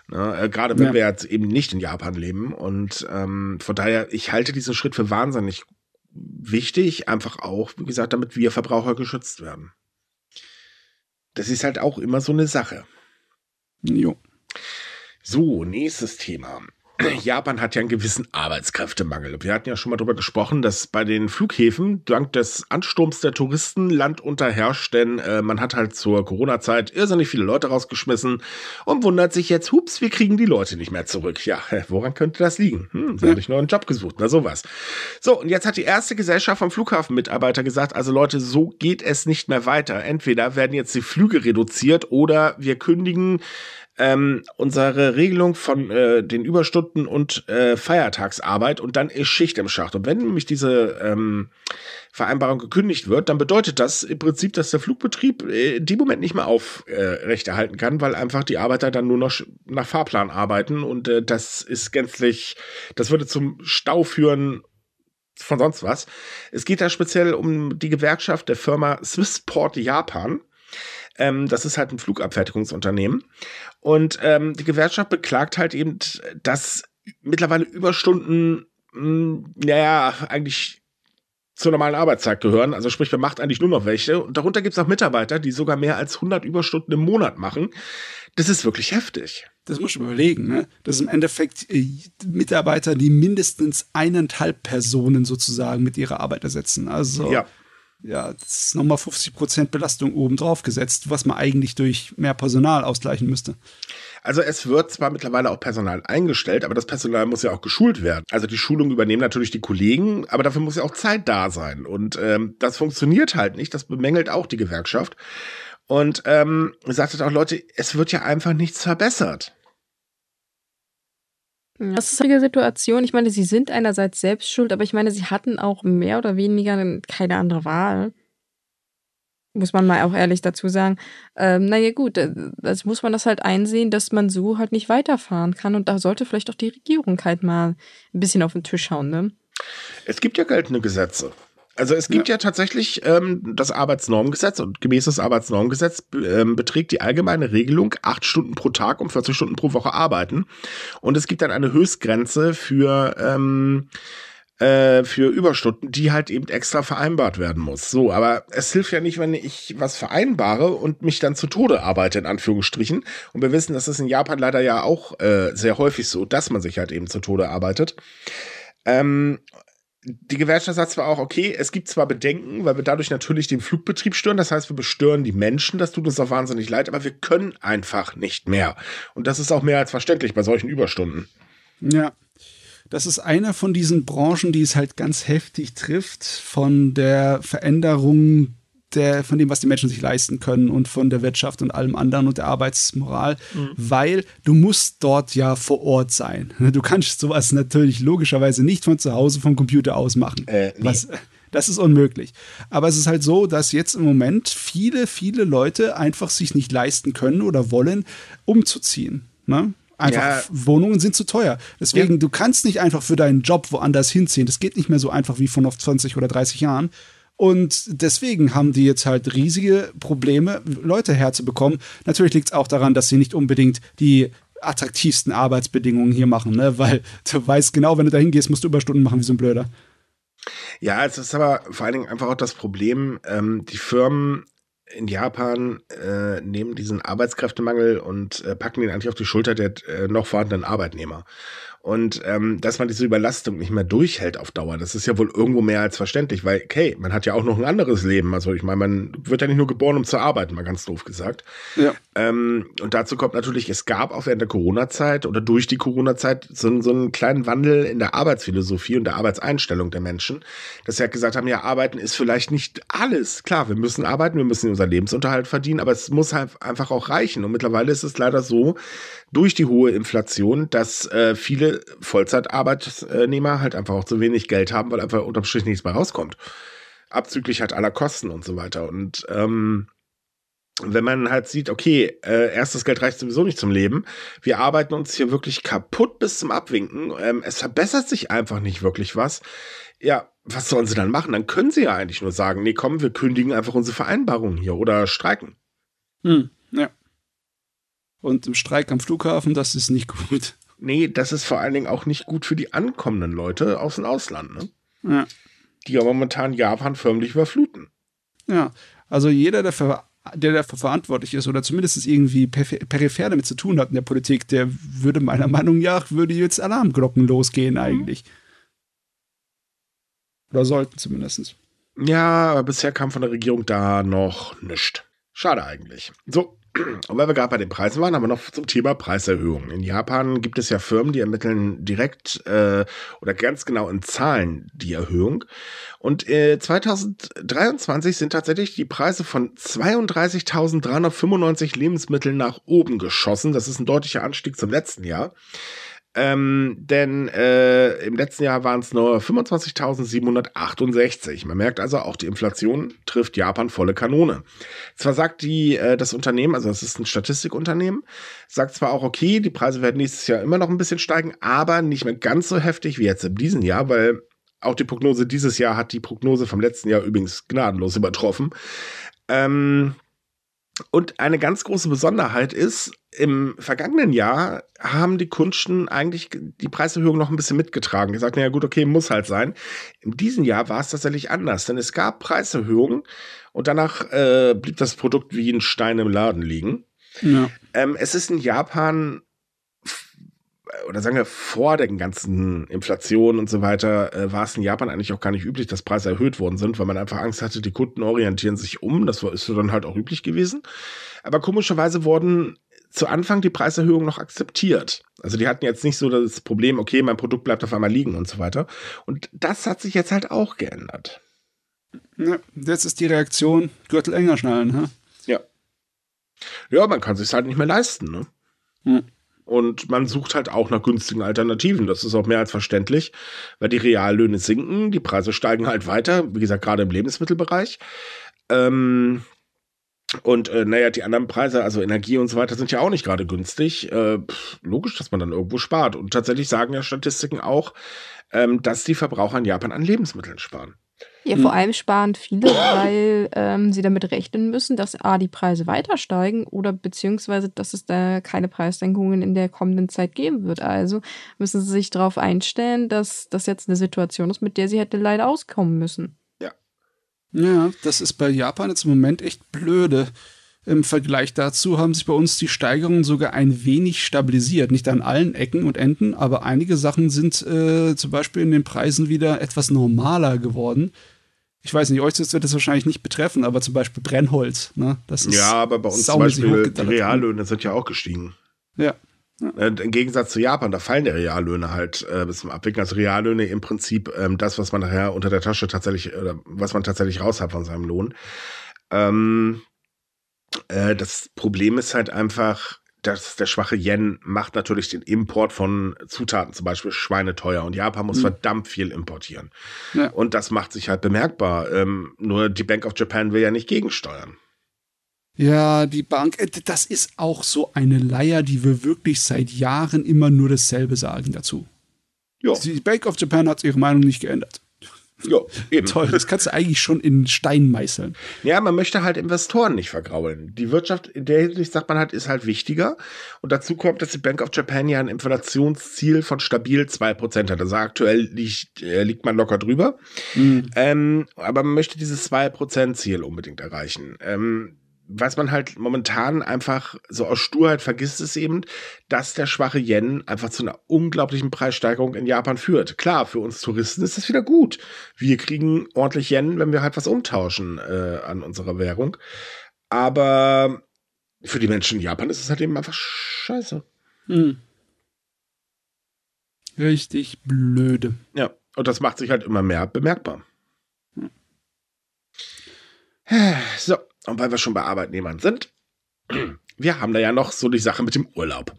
Ne? Äh, gerade wenn ja. wir jetzt eben nicht in Japan leben. Und ähm, von daher, ich halte diesen Schritt für wahnsinnig wichtig, einfach auch, wie gesagt, damit wir Verbraucher geschützt werden. Das ist halt auch immer so eine Sache. Jo. So, nächstes Thema. Japan hat ja einen gewissen Arbeitskräftemangel. Wir hatten ja schon mal darüber gesprochen, dass bei den Flughäfen dank des Ansturms der Touristen Land unterherrscht, denn äh, man hat halt zur Corona-Zeit irrsinnig viele Leute rausgeschmissen und wundert sich jetzt, hups, wir kriegen die Leute nicht mehr zurück. Ja, woran könnte das liegen? Hm, da habe ich nur einen Job gesucht, na sowas. So, und jetzt hat die erste Gesellschaft vom Flughafenmitarbeiter gesagt, also Leute, so geht es nicht mehr weiter. Entweder werden jetzt die Flüge reduziert oder wir kündigen ähm, unsere Regelung von äh, den Überstunden und äh, Feiertagsarbeit und dann ist Schicht im Schacht. Und wenn nämlich diese ähm, Vereinbarung gekündigt wird, dann bedeutet das im Prinzip, dass der Flugbetrieb äh, in dem Moment nicht mehr aufrechterhalten äh, kann, weil einfach die Arbeiter dann nur noch nach Fahrplan arbeiten und äh, das ist gänzlich, das würde zum Stau führen von sonst was. Es geht da speziell um die Gewerkschaft der Firma Swissport Japan. Ähm, das ist halt ein Flugabfertigungsunternehmen. Und ähm, die Gewerkschaft beklagt halt eben, dass mittlerweile Überstunden, mh, hm, naja, eigentlich zur normalen Arbeitszeit gehören. Also sprich, man macht eigentlich nur noch welche. Und darunter gibt es auch Mitarbeiter, die sogar mehr als 100 Überstunden im Monat machen. Das ist wirklich heftig. Das muss ich überlegen. Ne? Das sind im Endeffekt äh, Mitarbeiter, die mindestens eineinhalb Personen sozusagen mit ihrer Arbeit ersetzen. Also ja ja, das ist nochmal 50% Belastung obendrauf gesetzt, was man eigentlich durch mehr Personal ausgleichen müsste. Also es wird zwar mittlerweile auch Personal eingestellt, aber das Personal muss ja auch geschult werden. Also die Schulung übernehmen natürlich die Kollegen, aber dafür muss ja auch Zeit da sein. Und ähm, das funktioniert halt nicht, das bemängelt auch die Gewerkschaft. Und ähm, sagt halt auch, Leute, es wird ja einfach nichts verbessert. Das ist eine Situation. Ich meine, sie sind einerseits selbst schuld, aber ich meine, sie hatten auch mehr oder weniger keine andere Wahl. Muss man mal auch ehrlich dazu sagen. Ähm, naja, gut, das äh, also muss man das halt einsehen, dass man so halt nicht weiterfahren kann. Und da sollte vielleicht auch die Regierung halt mal ein bisschen auf den Tisch hauen, ne? Es gibt ja geltende Gesetze. Also es gibt ja, ja tatsächlich ähm, das Arbeitsnormgesetz und gemäß des Arbeitsnormgesetz ähm, beträgt die allgemeine Regelung acht Stunden pro Tag und 40 Stunden pro Woche arbeiten. Und es gibt dann eine Höchstgrenze für ähm, äh, für Überstunden, die halt eben extra vereinbart werden muss. So, aber es hilft ja nicht, wenn ich was vereinbare und mich dann zu Tode arbeite, in Anführungsstrichen. Und wir wissen, das ist in Japan leider ja auch äh, sehr häufig so, dass man sich halt eben zu Tode arbeitet. Ähm, die Gewerkschaft sagt zwar auch, okay, es gibt zwar Bedenken, weil wir dadurch natürlich den Flugbetrieb stören, das heißt, wir bestören die Menschen, das tut uns auch wahnsinnig leid, aber wir können einfach nicht mehr. Und das ist auch mehr als verständlich bei solchen Überstunden. Ja. Das ist einer von diesen Branchen, die es halt ganz heftig trifft, von der Veränderung der, von dem, was die Menschen sich leisten können und von der Wirtschaft und allem anderen und der Arbeitsmoral, mhm. weil du musst dort ja vor Ort sein. Du kannst sowas natürlich logischerweise nicht von zu Hause vom Computer aus machen. Äh, was, das ist unmöglich. Aber es ist halt so, dass jetzt im Moment viele, viele Leute einfach sich nicht leisten können oder wollen, umzuziehen. Ne? Einfach ja. Wohnungen sind zu teuer. Deswegen, ja. du kannst nicht einfach für deinen Job woanders hinziehen. Das geht nicht mehr so einfach wie vor noch 20 oder 30 Jahren. Und deswegen haben die jetzt halt riesige Probleme, Leute herzubekommen. Natürlich liegt es auch daran, dass sie nicht unbedingt die attraktivsten Arbeitsbedingungen hier machen, ne? weil du weißt genau, wenn du da hingehst, musst du Überstunden machen wie so ein Blöder. Ja, es ist aber vor allen Dingen einfach auch das Problem, ähm, die Firmen in Japan äh, nehmen diesen Arbeitskräftemangel und äh, packen ihn eigentlich auf die Schulter der äh, noch vorhandenen Arbeitnehmer und ähm, dass man diese Überlastung nicht mehr durchhält auf Dauer. Das ist ja wohl irgendwo mehr als verständlich, weil, okay, man hat ja auch noch ein anderes Leben. Also ich meine, man wird ja nicht nur geboren, um zu arbeiten, mal ganz doof gesagt. Ja. Ähm, und dazu kommt natürlich, es gab auch während der Corona-Zeit oder durch die Corona-Zeit so, so einen kleinen Wandel in der Arbeitsphilosophie und der Arbeitseinstellung der Menschen, dass sie halt gesagt haben, ja, arbeiten ist vielleicht nicht alles. Klar, wir müssen arbeiten, wir müssen unseren Lebensunterhalt verdienen, aber es muss halt einfach auch reichen. Und mittlerweile ist es leider so, durch die hohe Inflation, dass äh, viele viele Vollzeitarbeitnehmer halt einfach auch zu wenig Geld haben, weil einfach unterm Strich nichts mehr rauskommt. Abzüglich halt aller Kosten und so weiter. Und ähm, wenn man halt sieht, okay, äh, erstes Geld reicht sowieso nicht zum Leben. Wir arbeiten uns hier wirklich kaputt bis zum Abwinken. Ähm, es verbessert sich einfach nicht wirklich was. Ja, was sollen sie dann machen? Dann können sie ja eigentlich nur sagen, nee, komm, wir kündigen einfach unsere Vereinbarung hier oder streiken. Hm, ja. Und im Streik am Flughafen, das ist nicht gut nee, das ist vor allen Dingen auch nicht gut für die ankommenden Leute aus dem Ausland, ne? Ja. Die ja momentan Japan förmlich überfluten. Ja, also jeder, der ver der dafür verantwortlich ist oder zumindest irgendwie peripher damit zu tun hat in der Politik, der würde meiner Meinung nach, würde jetzt Alarmglocken losgehen eigentlich. Oder sollten zumindest. Ja, aber bisher kam von der Regierung da noch nichts. Schade eigentlich. So, und weil wir gerade bei den Preisen waren, haben wir noch zum Thema Preiserhöhungen. In Japan gibt es ja Firmen, die ermitteln direkt äh, oder ganz genau in Zahlen die Erhöhung. Und äh, 2023 sind tatsächlich die Preise von 32.395 Lebensmitteln nach oben geschossen. Das ist ein deutlicher Anstieg zum letzten Jahr. Ähm, denn äh, im letzten Jahr waren es nur 25.768. Man merkt also, auch die Inflation trifft Japan volle Kanone. Zwar sagt die, äh, das Unternehmen, also es ist ein Statistikunternehmen, sagt zwar auch, okay, die Preise werden nächstes Jahr immer noch ein bisschen steigen, aber nicht mehr ganz so heftig wie jetzt in diesem Jahr, weil auch die Prognose dieses Jahr hat die Prognose vom letzten Jahr übrigens gnadenlos übertroffen. Ähm, und eine ganz große Besonderheit ist, im vergangenen Jahr haben die Kunden eigentlich die Preiserhöhung noch ein bisschen mitgetragen. Gesagt, naja gut, okay, muss halt sein. In diesem Jahr war es tatsächlich anders, denn es gab Preiserhöhungen und danach äh, blieb das Produkt wie ein Stein im Laden liegen. Ja. Ähm, es ist in Japan oder sagen wir vor den ganzen Inflationen und so weiter, äh, war es in Japan eigentlich auch gar nicht üblich, dass Preise erhöht worden sind, weil man einfach Angst hatte, die Kunden orientieren sich um. Das war, ist dann halt auch üblich gewesen. Aber komischerweise wurden zu Anfang die Preiserhöhung noch akzeptiert. Also die hatten jetzt nicht so das Problem, okay, mein Produkt bleibt auf einmal liegen und so weiter. Und das hat sich jetzt halt auch geändert. Ja, jetzt ist die Reaktion Gürtel enger schnallen, hä? Ja. Ja, man kann sich halt nicht mehr leisten, ne? Hm. Und man sucht halt auch nach günstigen Alternativen. Das ist auch mehr als verständlich, weil die Reallöhne sinken, die Preise steigen halt weiter, wie gesagt, gerade im Lebensmittelbereich. Ähm, und äh, naja, die anderen Preise, also Energie und so weiter, sind ja auch nicht gerade günstig. Äh, logisch, dass man dann irgendwo spart. Und tatsächlich sagen ja Statistiken auch, ähm, dass die Verbraucher in Japan an Lebensmitteln sparen. Ja, hm. vor allem sparen viele, weil ähm, sie damit rechnen müssen, dass A, die Preise weiter steigen oder beziehungsweise, dass es da keine Preissenkungen in der kommenden Zeit geben wird. Also müssen sie sich darauf einstellen, dass das jetzt eine Situation ist, mit der sie hätte leider auskommen müssen. Ja, das ist bei Japan jetzt im Moment echt blöde. Im Vergleich dazu haben sich bei uns die Steigerungen sogar ein wenig stabilisiert. Nicht an allen Ecken und Enden, aber einige Sachen sind äh, zum Beispiel in den Preisen wieder etwas normaler geworden. Ich weiß nicht, euch wird das wahrscheinlich nicht betreffen, aber zum Beispiel Brennholz. Ne? Das ist ja, aber bei uns zum Beispiel ne? Reallöhne sind ja auch gestiegen. Ja, äh, Im Gegensatz zu Japan, da fallen die Reallöhne halt äh, bis zum Abwickeln. Also Reallöhne im Prinzip ähm, das, was man nachher unter der Tasche tatsächlich, oder was man tatsächlich raus hat von seinem Lohn. Ähm, äh, das Problem ist halt einfach, dass der schwache Yen macht natürlich den Import von Zutaten, zum Beispiel Schweine teuer. Und Japan muss mhm. verdammt viel importieren. Ja. Und das macht sich halt bemerkbar. Ähm, nur die Bank of Japan will ja nicht gegensteuern. Ja, die Bank, äh, das ist auch so eine Leier, die wir wirklich seit Jahren immer nur dasselbe sagen dazu. Ja. Die Bank of Japan hat ihre Meinung nicht geändert. Ja, eben. Toll, das kannst du eigentlich schon in Stein meißeln. Ja, man möchte halt Investoren nicht vergraulen. Die Wirtschaft, in der Hinsicht sagt man halt, ist halt wichtiger. Und dazu kommt, dass die Bank of Japan ja ein Inflationsziel von stabil 2% hat. Also aktuell liegt, äh, liegt man locker drüber. Mhm. Ähm, aber man möchte dieses 2%-Ziel unbedingt erreichen. Ähm, was man halt momentan einfach so aus Sturheit vergisst, ist eben, dass der schwache Yen einfach zu einer unglaublichen Preissteigerung in Japan führt. Klar, für uns Touristen ist das wieder gut. Wir kriegen ordentlich Yen, wenn wir halt was umtauschen äh, an unserer Währung. Aber für die Menschen in Japan ist es halt eben einfach scheiße. Hm. Richtig blöde. Ja, und das macht sich halt immer mehr bemerkbar. Hm. So, und weil wir schon bei Arbeitnehmern sind, wir haben da ja noch so die Sache mit dem Urlaub.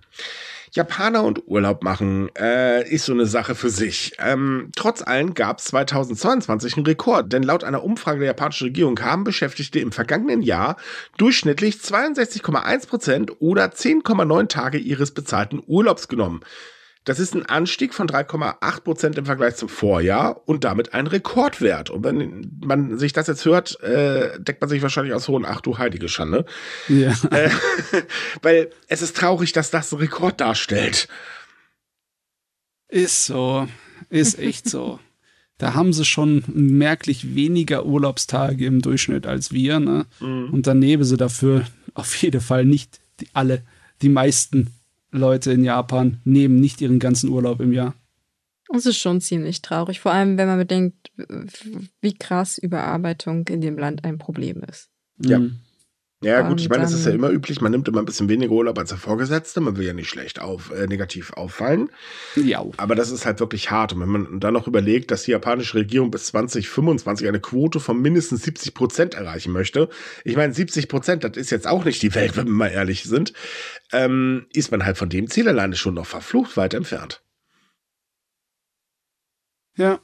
Japaner und Urlaub machen äh, ist so eine Sache für sich. Ähm, trotz allem gab es 2022 einen Rekord, denn laut einer Umfrage der japanischen Regierung haben Beschäftigte im vergangenen Jahr durchschnittlich 62,1 oder 10,9 Tage ihres bezahlten Urlaubs genommen. Das ist ein Anstieg von 3,8 Prozent im Vergleich zum Vorjahr und damit ein Rekordwert. Und wenn man sich das jetzt hört, äh, deckt man sich wahrscheinlich aus hohen Ach du heilige Schande. Ja. Äh, weil es ist traurig, dass das einen Rekord darstellt. Ist so. Ist echt so. da haben sie schon merklich weniger Urlaubstage im Durchschnitt als wir. Ne? Mhm. Und dann nehmen sie dafür auf jeden Fall nicht die, alle, die meisten Leute in Japan nehmen nicht ihren ganzen Urlaub im Jahr. Das ist schon ziemlich traurig, vor allem wenn man bedenkt, wie krass Überarbeitung in dem Land ein Problem ist. Ja. Mhm. Ja, gut, ich meine, es ist ja immer üblich, man nimmt immer ein bisschen weniger Urlaub als der Vorgesetzte, man will ja nicht schlecht auf, äh, negativ auffallen. Ja. Aber das ist halt wirklich hart. Und wenn man dann noch überlegt, dass die japanische Regierung bis 2025 eine Quote von mindestens 70 Prozent erreichen möchte, ich meine, 70 Prozent, das ist jetzt auch nicht die Welt, wenn wir mal ehrlich sind, ähm, ist man halt von dem Ziel alleine schon noch verflucht weit entfernt. Ja.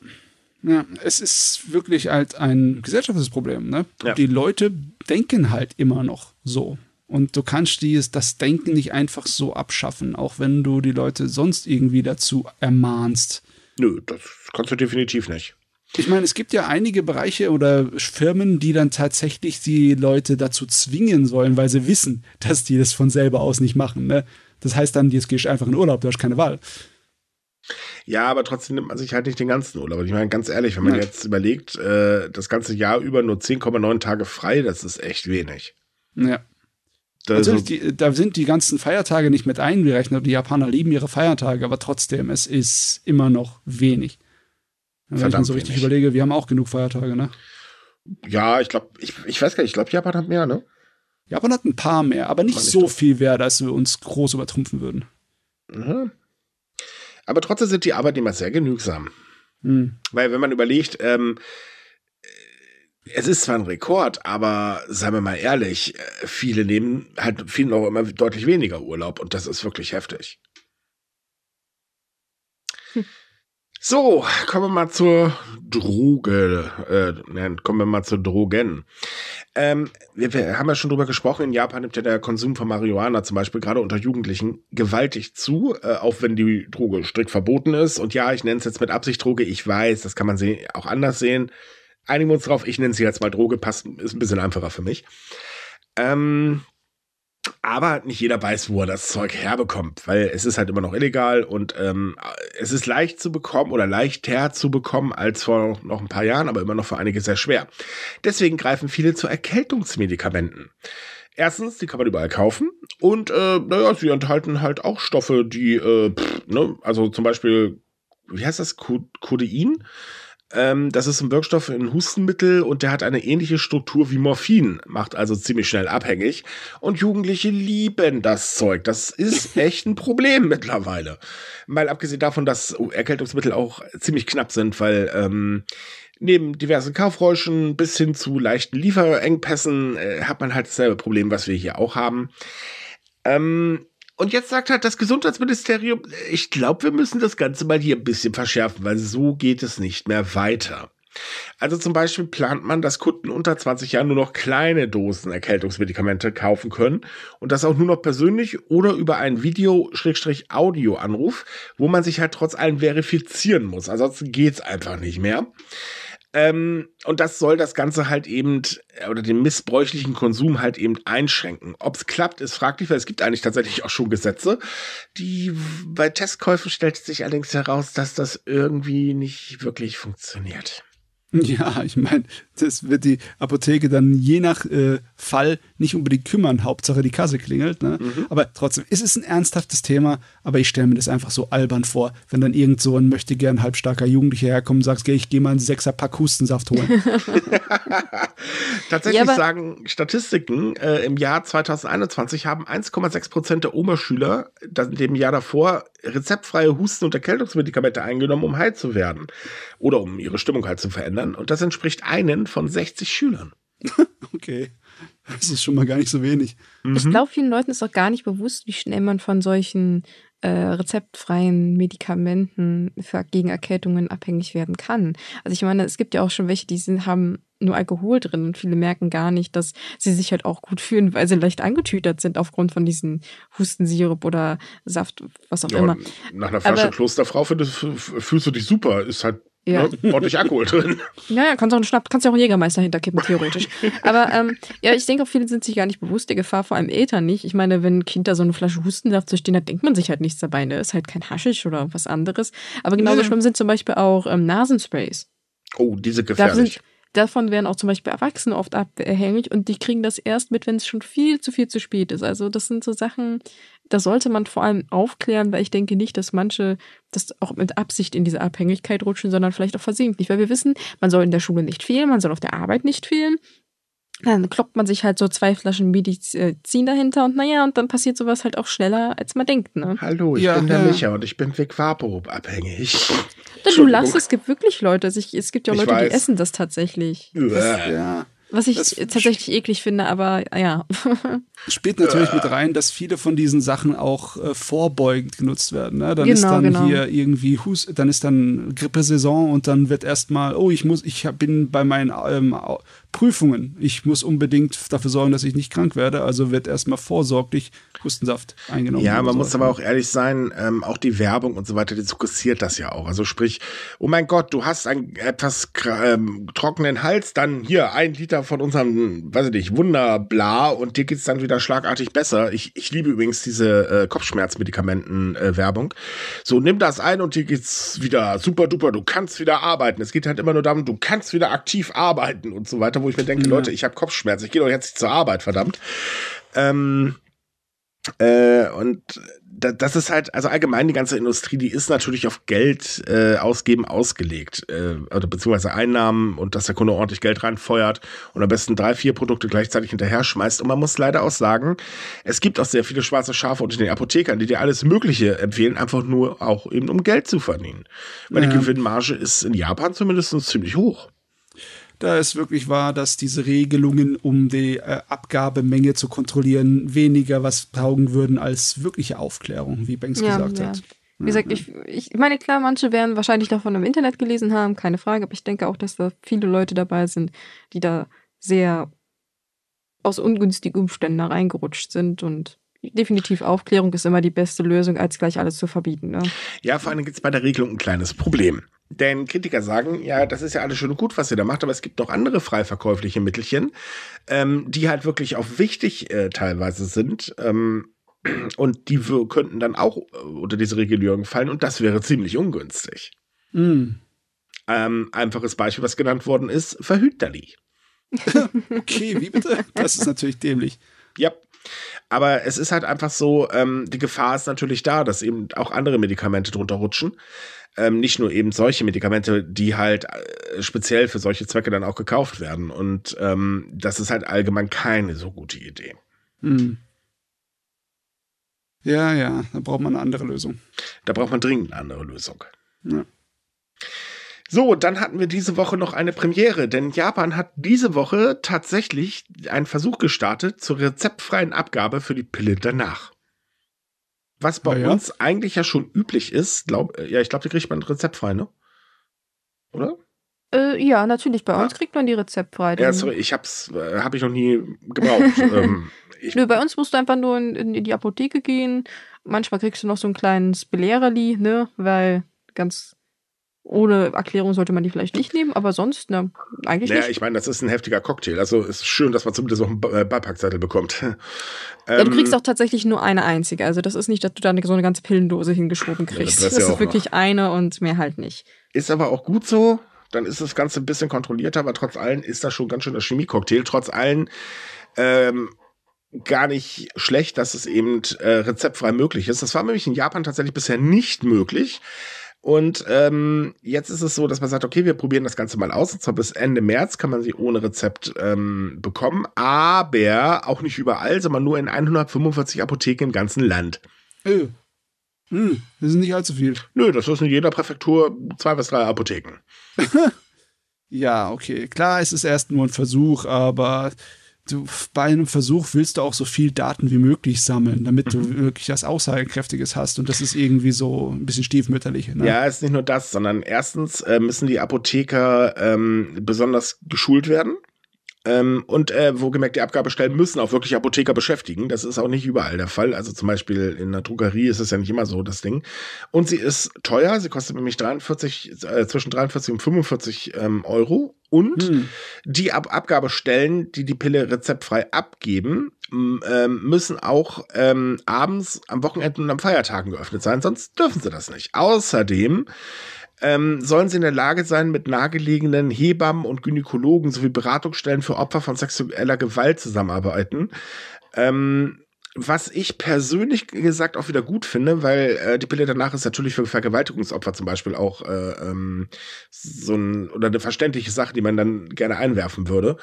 Ja, es ist wirklich halt ein gesellschaftliches Problem. Ne? Ja. Die Leute denken halt immer noch so. Und du kannst dieses, das Denken nicht einfach so abschaffen, auch wenn du die Leute sonst irgendwie dazu ermahnst. Nö, das kannst du definitiv nicht. Ich meine, es gibt ja einige Bereiche oder Firmen, die dann tatsächlich die Leute dazu zwingen sollen, weil sie wissen, dass die das von selber aus nicht machen. Ne? Das heißt dann, jetzt gehst du einfach in Urlaub, du hast keine Wahl. Ja, aber trotzdem nimmt man sich halt nicht den ganzen Urlaub. ich meine, ganz ehrlich, wenn man ja. jetzt überlegt, äh, das ganze Jahr über nur 10,9 Tage frei, das ist echt wenig. Ja. Da, also, die, da sind die ganzen Feiertage nicht mit eingerechnet. Die Japaner lieben ihre Feiertage, aber trotzdem, es ist immer noch wenig. Wenn Verdammt ich mir so richtig wenig. überlege, wir haben auch genug Feiertage, ne? Ja, ich glaube, ich, ich weiß gar nicht, ich glaube, Japan hat mehr, ne? Japan hat ein paar mehr, aber nicht, nicht so ne? doch. viel mehr, dass wir uns groß übertrumpfen würden. Mhm. Aber trotzdem sind die Arbeitnehmer sehr genügsam. Mhm. Weil wenn man überlegt, ähm, äh, es ist zwar ein Rekord, aber seien wir mal ehrlich, äh, viele nehmen halt viel noch immer deutlich weniger Urlaub und das ist wirklich heftig. Hm. So, kommen wir mal zur Droge, äh, nein, kommen wir mal zu Drogen. Ähm, wir, wir, haben ja schon drüber gesprochen, in Japan nimmt ja der Konsum von Marihuana zum Beispiel gerade unter Jugendlichen gewaltig zu, äh, auch wenn die Droge strikt verboten ist. Und ja, ich nenne es jetzt mit Absicht Droge, ich weiß, das kann man auch anders sehen. Einigen wir uns drauf, ich nenne sie jetzt mal Droge, passt, ist ein bisschen einfacher für mich. Ähm, aber nicht jeder weiß, wo er das Zeug herbekommt, weil es ist halt immer noch illegal und ähm, es ist leicht zu bekommen oder leichter zu bekommen als vor noch ein paar Jahren, aber immer noch für einige sehr schwer. Deswegen greifen viele zu Erkältungsmedikamenten. Erstens, die kann man überall kaufen und äh, naja, sie enthalten halt auch Stoffe, die, äh, pff, ne, also zum Beispiel, wie heißt das, Codein? Ähm, das ist ein Wirkstoff, in Hustenmittel und der hat eine ähnliche Struktur wie Morphin, macht also ziemlich schnell abhängig. Und Jugendliche lieben das Zeug. Das ist echt ein Problem mittlerweile. Mal abgesehen davon, dass Erkältungsmittel auch ziemlich knapp sind, weil ähm, neben diversen Kaufräuschen bis hin zu leichten Lieferengpässen äh, hat man halt dasselbe Problem, was wir hier auch haben. Ähm, und jetzt sagt halt das Gesundheitsministerium, ich glaube, wir müssen das Ganze mal hier ein bisschen verschärfen, weil so geht es nicht mehr weiter. Also zum Beispiel plant man, dass Kunden unter 20 Jahren nur noch kleine Dosen Erkältungsmedikamente kaufen können und das auch nur noch persönlich oder über einen Video-Audio-Anruf, wo man sich halt trotz allem verifizieren muss. Ansonsten geht es einfach nicht mehr. Ähm, und das soll das Ganze halt eben äh, oder den missbräuchlichen Konsum halt eben einschränken. Ob es klappt, ist fraglich, weil es gibt eigentlich tatsächlich auch schon Gesetze. Die bei Testkäufen stellt sich allerdings heraus, dass das irgendwie nicht wirklich funktioniert. Ja, ich meine, das wird die Apotheke dann je nach äh, Fall nicht unbedingt kümmern. Hauptsache die Kasse klingelt. Ne? Mhm. Aber trotzdem, es ist ein ernsthaftes Thema, aber ich stelle mir das einfach so albern vor, wenn dann irgend so ein möchte gern halbstarker Jugendlicher herkommen und sagt, geh, ich gehe mal einen Sechser Pack Hustensaft holen. Tatsächlich ja, sagen Statistiken, äh, im Jahr 2021 haben 1,6 Prozent der Oberschüler in dem Jahr davor rezeptfreie Husten- und Erkältungsmedikamente eingenommen, um heil zu werden oder um ihre Stimmung halt zu verändern. Und das entspricht einen von 60 Schülern. okay. Das ist schon mal gar nicht so wenig. Ich mhm. glaube, vielen Leuten ist auch gar nicht bewusst, wie schnell man von solchen äh, rezeptfreien Medikamenten für, gegen Erkältungen abhängig werden kann. Also ich meine, es gibt ja auch schon welche, die sind, haben nur Alkohol drin und viele merken gar nicht, dass sie sich halt auch gut fühlen, weil sie leicht angetütert sind aufgrund von diesem Hustensirup oder Saft, was auch ja, immer. Nach einer Flasche Aber, Klosterfrau fühlst du dich super, ist halt ja. Ne? Ordentlich Alkohol drin. Ja, ja, kannst auch einen Schnapp, kannst ja auch einen Jägermeister hinterkippen, theoretisch. Aber ähm, ja, ich denke, viele sind sich gar nicht bewusst der Gefahr, vor allem Eltern nicht. Ich meine, wenn ein Kind da so eine Flasche Hustensaft zu stehen hat, denkt man sich halt nichts dabei. Ne? Ist halt kein Haschisch oder was anderes. Aber genauso mhm. schlimm sind zum Beispiel auch ähm, Nasensprays. Oh, diese gefährlich. Sind, davon werden auch zum Beispiel Erwachsene oft abhängig und die kriegen das erst mit, wenn es schon viel zu viel zu spät ist. Also das sind so Sachen, da sollte man vor allem aufklären, weil ich denke nicht, dass manche das auch mit Absicht in diese Abhängigkeit rutschen, sondern vielleicht auch versehentlich, weil wir wissen, man soll in der Schule nicht fehlen, man soll auf der Arbeit nicht fehlen. Dann kloppt man sich halt so zwei Flaschen Medizin dahinter und naja, und dann passiert sowas halt auch schneller, als man denkt. Ne? Hallo, ich ja, bin der ja. Micha und ich bin Vequaporub abhängig. Du lachst, es gibt wirklich Leute. Also ich, es gibt ja Leute, die essen das tatsächlich. Ja. Das, ja. Was ich tatsächlich eklig finde, aber ja. Spielt natürlich mit rein, dass viele von diesen Sachen auch äh, vorbeugend genutzt werden. Ne? Dann genau, ist dann genau. hier irgendwie, Hus dann ist dann Grippesaison und dann wird erstmal, oh, ich muss, ich bin bei meinen ähm, Prüfungen. Ich muss unbedingt dafür sorgen, dass ich nicht krank werde, also wird erstmal vorsorglich Hustensaft eingenommen. Ja, man so. muss aber auch ehrlich sein, ähm, auch die Werbung und so weiter, die fokussiert das ja auch. Also sprich, oh mein Gott, du hast einen etwas ähm, trockenen Hals, dann hier ein Liter von unserem, weiß ich nicht, Wunderbla und dir geht es dann wieder schlagartig besser. Ich, ich liebe übrigens diese äh, Kopfschmerzmedikamenten-Werbung. Äh, so, nimm das ein und dir geht's wieder super duper, du kannst wieder arbeiten. Es geht halt immer nur darum, du kannst wieder aktiv arbeiten und so weiter wo ich mir denke, Leute, hm. ich habe Kopfschmerzen, ich gehe doch jetzt zur Arbeit, verdammt. Ähm, äh, und das ist halt, also allgemein die ganze Industrie, die ist natürlich auf Geld äh, ausgeben ausgelegt, äh, oder beziehungsweise Einnahmen und dass der Kunde ordentlich Geld reinfeuert und am besten drei, vier Produkte gleichzeitig hinterher schmeißt. Und man muss leider auch sagen, es gibt auch sehr viele schwarze Schafe unter den Apothekern, die dir alles Mögliche empfehlen, einfach nur auch eben um Geld zu verdienen. Weil ja. die Gewinnmarge ist in Japan zumindest ziemlich hoch da es wirklich war, dass diese Regelungen, um die äh, Abgabemenge zu kontrollieren, weniger was taugen würden als wirkliche Aufklärung, wie Banks ja, gesagt ja. hat. Wie gesagt, mhm. ich, ich meine, klar, manche werden wahrscheinlich davon im Internet gelesen haben, keine Frage, aber ich denke auch, dass da viele Leute dabei sind, die da sehr aus ungünstigen Umständen da reingerutscht sind und definitiv Aufklärung ist immer die beste Lösung, als gleich alles zu verbieten. Ne? Ja, vor allem gibt es bei der Regelung ein kleines Problem. Denn Kritiker sagen, ja, das ist ja alles schön und gut, was ihr da macht, aber es gibt noch andere frei verkäufliche Mittelchen, ähm, die halt wirklich auch wichtig äh, teilweise sind. Ähm, und die könnten dann auch äh, unter diese Regulierung fallen und das wäre ziemlich ungünstig. Mm. Ähm, einfaches Beispiel, was genannt worden ist, Verhüterli. okay, wie bitte? Das ist natürlich dämlich. Ja. Aber es ist halt einfach so, ähm, die Gefahr ist natürlich da, dass eben auch andere Medikamente drunter rutschen ähm, nicht nur eben solche Medikamente, die halt äh, speziell für solche Zwecke dann auch gekauft werden. Und ähm, das ist halt allgemein keine so gute Idee. Mhm. Ja, ja, da braucht man eine andere Lösung. Da braucht man dringend eine andere Lösung. Ja. So, dann hatten wir diese Woche noch eine Premiere, denn Japan hat diese Woche tatsächlich einen Versuch gestartet zur rezeptfreien Abgabe für die Pille danach was bei ja. uns eigentlich ja schon üblich ist. Glaub, äh, ja, ich glaube, die kriegt man ein Rezept frei, ne? Oder? Äh, ja, natürlich. Bei ah. uns kriegt man die rezeptfrei. Ja, sorry, ich hab's, äh, hab ich noch nie gebraucht. ähm, Nö, bei uns musst du einfach nur in, in, die Apotheke gehen. Manchmal kriegst du noch so einen kleinen Belehrerli, ne? Weil ganz ohne Erklärung sollte man die vielleicht nicht nehmen, aber sonst, ne, eigentlich naja, nicht. ich meine, das ist ein heftiger Cocktail. Also es ist schön, dass man zumindest auch einen äh, Beipackzettel bekommt. Ja, du ähm, kriegst auch tatsächlich nur eine einzige. Also das ist nicht, dass du da so eine ganze Pillendose hingeschoben kriegst. Ja, das, das ist wirklich noch. eine und mehr halt nicht. Ist aber auch gut so. Dann ist das Ganze ein bisschen kontrollierter, aber trotz allem ist das schon ganz schön der Chemie-Cocktail. Trotz allem ähm, gar nicht schlecht, dass es eben äh, rezeptfrei möglich ist. Das war nämlich in Japan tatsächlich bisher nicht möglich. Und ähm, jetzt ist es so, dass man sagt, okay, wir probieren das Ganze mal aus. Und zwar bis Ende März kann man sie ohne Rezept ähm, bekommen, aber auch nicht überall, sondern nur in 145 Apotheken im ganzen Land. Öh. Hm, das sind nicht allzu viel. Nö, das ist in jeder Präfektur zwei bis drei Apotheken. ja, okay. Klar, es ist erst nur ein Versuch, aber du bei einem Versuch willst du auch so viel Daten wie möglich sammeln, damit du mhm. wirklich was Aussagekräftiges hast. Und das ist irgendwie so ein bisschen stiefmütterlich. Ne? Ja, ist nicht nur das, sondern erstens äh, müssen die Apotheker ähm, besonders geschult werden. Ähm, und äh, wo gemerkt, die Abgabestellen müssen auch wirklich Apotheker beschäftigen. Das ist auch nicht überall der Fall. Also zum Beispiel in einer Drogerie ist es ja nicht immer so, das Ding. Und sie ist teuer. Sie kostet nämlich 43, äh, zwischen 43 und 45 ähm, Euro. Und hm. die Ab Abgabestellen, die die Pille rezeptfrei abgeben, ähm, müssen auch ähm, abends, am Wochenenden und am Feiertagen geöffnet sein. Sonst dürfen sie das nicht. Außerdem ähm, sollen sie in der Lage sein, mit nahegelegenen Hebammen und Gynäkologen sowie Beratungsstellen für Opfer von sexueller Gewalt zusammenarbeiten. Ähm, was ich persönlich gesagt auch wieder gut finde, weil äh, die Pille danach ist natürlich für Vergewaltigungsopfer zum Beispiel auch äh, ähm, so ein oder eine verständliche Sache, die man dann gerne einwerfen würde.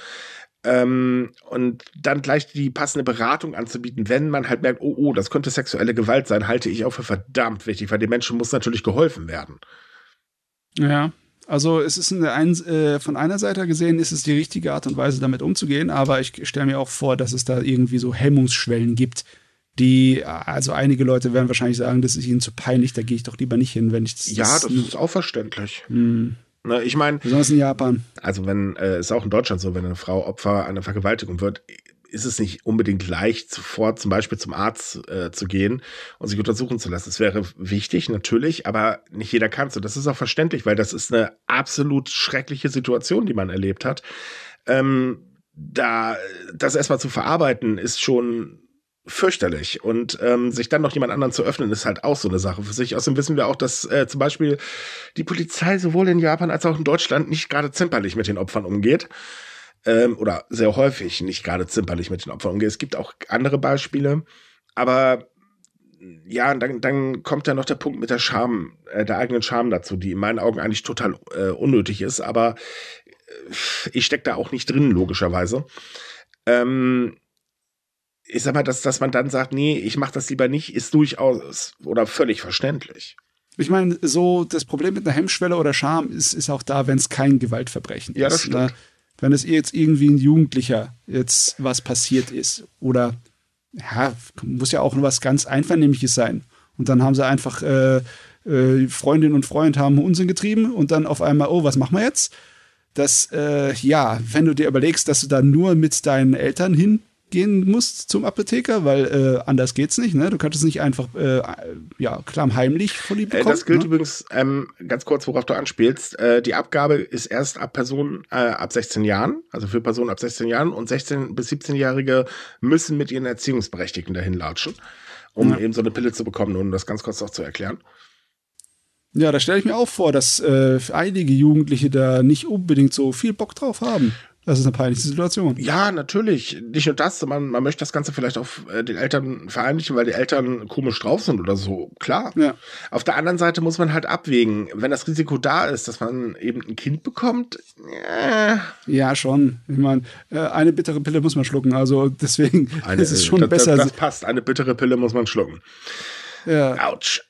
Ähm, und dann gleich die passende Beratung anzubieten, wenn man halt merkt, oh, oh, das könnte sexuelle Gewalt sein, halte ich auch für verdammt wichtig, weil den Menschen muss natürlich geholfen werden. Ja. Also es ist eine, äh, von einer Seite gesehen ist es die richtige Art und Weise, damit umzugehen, aber ich stelle mir auch vor, dass es da irgendwie so Hemmungsschwellen gibt, die, also einige Leute werden wahrscheinlich sagen, das ist ihnen zu peinlich, da gehe ich doch lieber nicht hin, wenn ich das. Ja, das, ist auch verständlich. Mh. Hm. Ne, ich meine. Besonders in Japan. Also, wenn, äh, ist auch in Deutschland so, wenn eine Frau Opfer einer Vergewaltigung wird, ist es nicht unbedingt leicht, sofort zum Beispiel zum Arzt äh, zu gehen und sich untersuchen zu lassen. Es wäre wichtig, natürlich, aber nicht jeder kann es. Und das ist auch verständlich, weil das ist eine absolut schreckliche Situation, die man erlebt hat. Ähm, da das erstmal zu verarbeiten, ist schon fürchterlich. Und ähm, sich dann noch jemand anderen zu öffnen, ist halt auch so eine Sache für sich. Außerdem wissen wir auch, dass äh, zum Beispiel die Polizei sowohl in Japan als auch in Deutschland nicht gerade zimperlich mit den Opfern umgeht ähm, oder sehr häufig nicht gerade zimperlich mit den Opfern umgeht. Es gibt auch andere Beispiele, aber ja, dann, dann kommt ja noch der Punkt mit der Scham, äh, der eigenen Scham dazu, die in meinen Augen eigentlich total äh, unnötig ist, aber äh, ich stecke da auch nicht drin, logischerweise. Ähm, ich sag mal, dass, dass man dann sagt, nee, ich mach das lieber nicht, ist durchaus oder völlig verständlich. Ich meine, so das Problem mit einer Hemmschwelle oder Scham ist, ist auch da, wenn es kein Gewaltverbrechen ja, ist. Das ne? stimmt. Ne? wenn es jetzt irgendwie ein Jugendlicher jetzt was passiert ist oder ja, muss ja auch nur was ganz Einvernehmliches sein. Und dann haben sie einfach äh, äh, Freundin und Freund haben Unsinn getrieben und dann auf einmal, oh, was machen wir jetzt? Das, äh, ja, wenn du dir überlegst, dass du da nur mit deinen Eltern hin gehen musst zum Apotheker, weil äh, anders geht's nicht. Ne? Du kannst nicht einfach, äh, ja, klammheimlich von ihm bekommen. Äh, das gilt ne? übrigens ähm, ganz kurz, worauf du anspielst. Äh, die Abgabe ist erst ab Personen äh, ab 16 Jahren, also für Personen ab 16 Jahren und 16 bis 17-Jährige müssen mit ihren Erziehungsberechtigten dahin latschen, um ja. eben so eine Pille zu bekommen, um das ganz kurz noch zu erklären. Ja, da stelle ich mir auch vor, dass äh, einige Jugendliche da nicht unbedingt so viel Bock drauf haben. Das ist eine peinliche Situation. Ja, natürlich. Nicht nur das, man, man möchte das Ganze vielleicht auf äh, den Eltern vereinlichen, weil die Eltern komisch drauf sind oder so. Klar. Ja. Auf der anderen Seite muss man halt abwägen, wenn das Risiko da ist, dass man eben ein Kind bekommt. Äh. Ja, schon. Ich meine, äh, eine bittere Pille muss man schlucken. Also deswegen eine, ist es äh, schon das, besser. Das, das passt. Eine bittere Pille muss man schlucken. Ja. Autsch.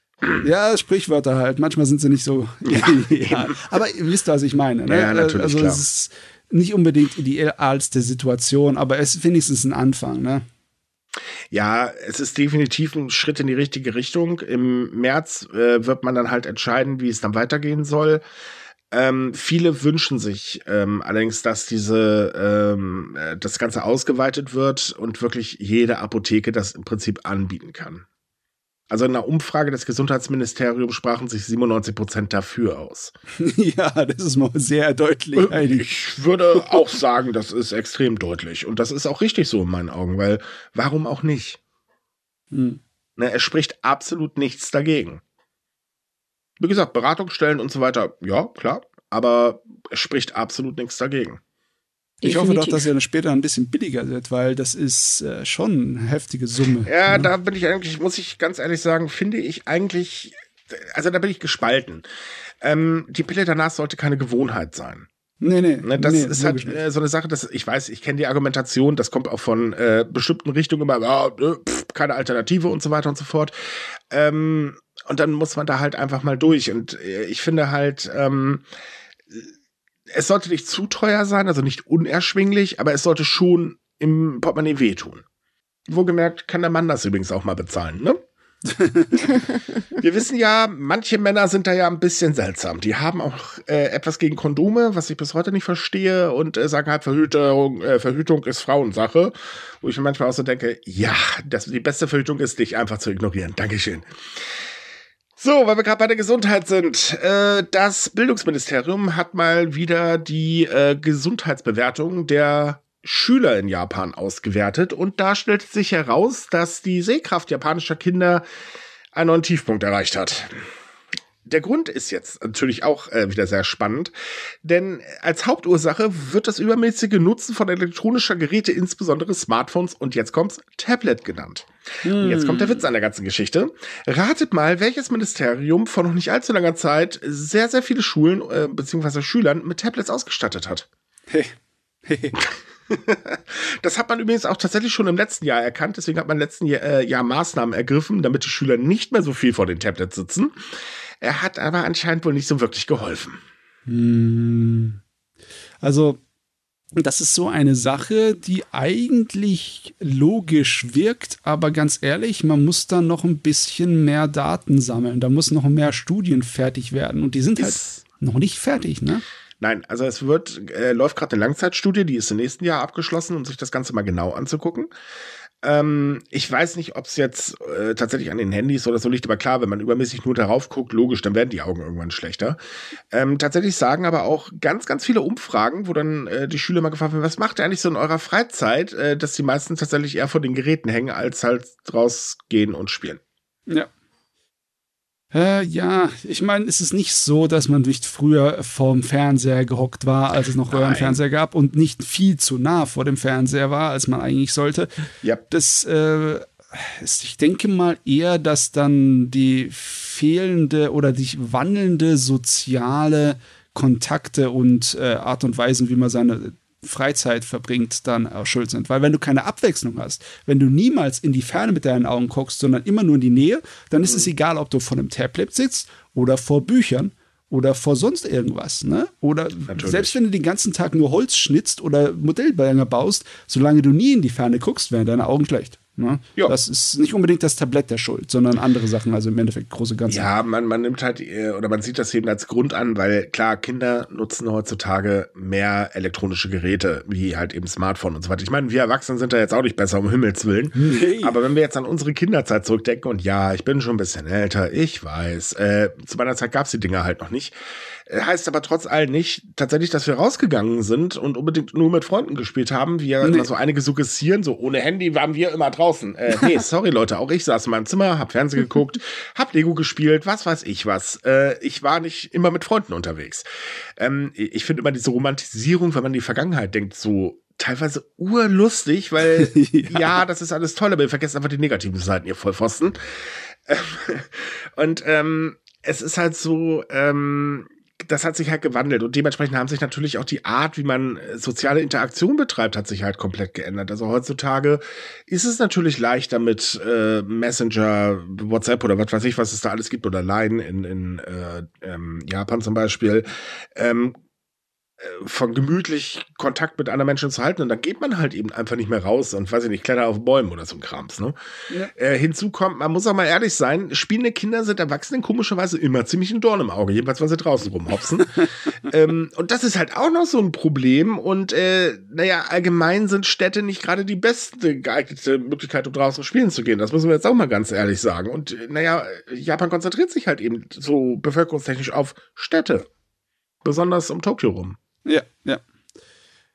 Ja, Sprichwörter halt. Manchmal sind sie nicht so. Ja, ja. Aber ihr wisst, was ich meine. Ne? Ja, natürlich. Äh, also, klar. Es ist, nicht unbedingt idealste Situation, aber es ist wenigstens ein Anfang, ne? Ja, es ist definitiv ein Schritt in die richtige Richtung. Im März äh, wird man dann halt entscheiden, wie es dann weitergehen soll. Ähm, viele wünschen sich ähm, allerdings, dass diese ähm, äh, das Ganze ausgeweitet wird und wirklich jede Apotheke das im Prinzip anbieten kann. Also in einer Umfrage des Gesundheitsministeriums sprachen sich 97 Prozent dafür aus. Ja, das ist mal sehr deutlich. Ähm, ich würde auch sagen, das ist extrem deutlich. Und das ist auch richtig so in meinen Augen, weil warum auch nicht? Hm. Ne, es spricht absolut nichts dagegen. Wie gesagt, Beratungsstellen und so weiter, ja, klar, aber es spricht absolut nichts dagegen. Ich hoffe doch, dass er später ein bisschen billiger wird, weil das ist äh, schon eine heftige Summe. Ja, ne? da bin ich eigentlich, muss ich ganz ehrlich sagen, finde ich eigentlich, also da bin ich gespalten. Ähm, die Pille danach sollte keine Gewohnheit sein. Nee, nee. Ne, das nee, ist halt äh, so eine Sache, dass ich weiß, ich kenne die Argumentation, das kommt auch von äh, bestimmten Richtungen immer, ja, äh, pff, keine Alternative und so weiter und so fort. Ähm, und dann muss man da halt einfach mal durch. Und äh, ich finde halt, ähm, es sollte nicht zu teuer sein, also nicht unerschwinglich, aber es sollte schon im Portemonnaie wehtun. Wohlgemerkt kann der Mann das übrigens auch mal bezahlen, ne? Wir wissen ja, manche Männer sind da ja ein bisschen seltsam. Die haben auch äh, etwas gegen Kondome, was ich bis heute nicht verstehe, und äh, sagen halt, Verhütung, äh, Verhütung ist Frauensache. Wo ich mir manchmal auch so denke, ja, das, die beste Verhütung ist, dich einfach zu ignorieren. Dankeschön. So, weil wir gerade bei der Gesundheit sind. Äh, das Bildungsministerium hat mal wieder die äh, Gesundheitsbewertung der Schüler in Japan ausgewertet und da stellt sich heraus, dass die Sehkraft japanischer Kinder einen neuen Tiefpunkt erreicht hat. Der Grund ist jetzt natürlich auch äh, wieder sehr spannend, denn als Hauptursache wird das übermäßige Nutzen von elektronischer Geräte, insbesondere Smartphones und jetzt kommt's Tablet genannt. Hm. Und jetzt kommt der Witz an der ganzen Geschichte. Ratet mal, welches Ministerium vor noch nicht allzu langer Zeit sehr, sehr viele Schulen äh, bzw. Schülern mit Tablets ausgestattet hat. das hat man übrigens auch tatsächlich schon im letzten Jahr erkannt. Deswegen hat man im letzten Jahr, äh, Jahr Maßnahmen ergriffen, damit die Schüler nicht mehr so viel vor den Tablets sitzen. Er hat aber anscheinend wohl nicht so wirklich geholfen. Hm. Also, das ist so eine Sache, die eigentlich logisch wirkt, aber ganz ehrlich, man muss da noch ein bisschen mehr Daten sammeln. Da muss noch mehr Studien fertig werden und die sind halt ist halt noch nicht fertig, ne? Nein, also es wird äh, läuft gerade eine Langzeitstudie, die ist im nächsten Jahr abgeschlossen, um sich das Ganze mal genau anzugucken. Ähm, ich weiß nicht, ob es jetzt äh, tatsächlich an den Handys oder so liegt, aber klar, wenn man übermäßig nur darauf guckt, logisch, dann werden die Augen irgendwann schlechter. Ähm, tatsächlich sagen aber auch ganz, ganz viele Umfragen, wo dann äh, die Schüler mal gefragt werden, was macht ihr eigentlich so in eurer Freizeit, äh, dass die meisten tatsächlich eher vor den Geräten hängen, als halt rausgehen und spielen. Ja, äh, ja, ich meine, es ist nicht so, dass man nicht früher vorm Fernseher gehockt war, als es noch Röhrenfernseher gab und nicht viel zu nah vor dem Fernseher war, als man eigentlich sollte. Ja. Das, äh, ich denke mal eher, dass dann die fehlende oder die wandelnde soziale Kontakte und äh, Art und Weisen, wie man seine Freizeit verbringt, dann auch schuld sind. Weil wenn du keine Abwechslung hast, wenn du niemals in die Ferne mit deinen Augen guckst, sondern immer nur in die Nähe, dann ist mhm. es egal, ob du vor einem Tablet sitzt oder vor Büchern oder vor sonst irgendwas. Ne? Oder Natürlich. selbst wenn du den ganzen Tag nur Holz schnitzt oder Modellbänder baust, solange du nie in die Ferne guckst, werden deine Augen schlecht. Ne? Ja. Das ist nicht unbedingt das Tablett der Schuld, sondern andere Sachen, also im Endeffekt große Ganze. Ja, man, man nimmt halt äh, oder man sieht das eben als Grund an, weil klar, Kinder nutzen heutzutage mehr elektronische Geräte, wie halt eben Smartphone und so weiter. Ich meine, wir Erwachsenen sind da jetzt auch nicht besser, um Himmels Willen. Nee. Aber wenn wir jetzt an unsere Kinderzeit zurückdenken, und ja, ich bin schon ein bisschen älter, ich weiß, äh, zu meiner Zeit gab es die Dinger halt noch nicht. Heißt aber trotz allem nicht tatsächlich, dass wir rausgegangen sind und unbedingt nur mit Freunden gespielt haben, wie ja nee. immer so einige suggestieren, so ohne Handy waren wir immer draußen. Äh, nee, sorry Leute, auch ich saß in meinem Zimmer, hab Fernsehen geguckt, hab Lego gespielt, was weiß ich was. Äh, ich war nicht immer mit Freunden unterwegs. Ähm, ich finde immer diese Romantisierung, wenn man in die Vergangenheit denkt, so teilweise urlustig, weil ja. ja. das ist alles toll, aber ihr vergesst einfach die negativen Seiten, ihr Vollpfosten. Und ähm, es ist halt so, ähm, das hat sich halt gewandelt und dementsprechend haben sich natürlich auch die Art, wie man äh, soziale Interaktion betreibt, hat sich halt komplett geändert. Also heutzutage ist es natürlich leichter mit äh, Messenger, WhatsApp oder was weiß ich, was es da alles gibt oder Line in, in äh, ähm, Japan zum Beispiel, ähm, äh, von gemütlich Kontakt mit anderen Menschen zu halten und dann geht man halt eben einfach nicht mehr raus und weiß ich nicht, kletter auf Bäumen oder so ein Krams. Ne? Ja. Äh, hinzu kommt, man muss auch mal ehrlich sein, spielende Kinder sind Erwachsenen komischerweise immer ziemlich ein Dorn im Auge, jedenfalls wenn sie draußen rumhopsen. ähm, und das ist halt auch noch so ein Problem und äh, naja, allgemein sind Städte nicht gerade die beste geeignete Möglichkeit, um draußen spielen zu gehen. Das müssen wir jetzt auch mal ganz ehrlich sagen. Und äh, naja, Japan konzentriert sich halt eben so bevölkerungstechnisch auf Städte. Besonders um Tokio rum. Ja, ja.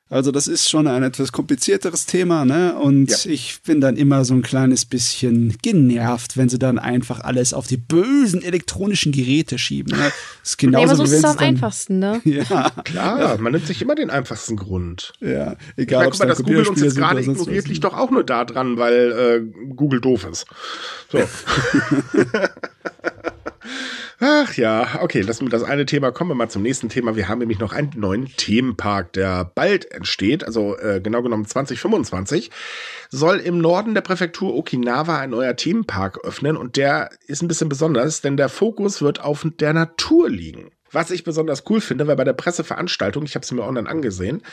Also das ist schon ein etwas komplizierteres Thema, ne? Und ja. ich bin dann immer so ein kleines bisschen genervt, wenn sie dann einfach alles auf die bösen elektronischen Geräte schieben. Ne? Das ist genauso, nee, so ist es am einfachsten, ne? Ja, klar. Man nimmt sich immer den einfachsten Grund. Ja, egal. Ich meine, guck mal, dass Google uns jetzt gerade ignoriert, ne? liegt doch auch nur da dran, weil äh, Google doof ist. So. Ach ja, okay, lassen wir das eine Thema. Kommen wir mal zum nächsten Thema. Wir haben nämlich noch einen neuen Themenpark, der bald entsteht, also äh, genau genommen 2025, soll im Norden der Präfektur Okinawa ein neuer Themenpark öffnen und der ist ein bisschen besonders, denn der Fokus wird auf der Natur liegen. Was ich besonders cool finde, weil bei der Presseveranstaltung, ich habe es mir online angesehen,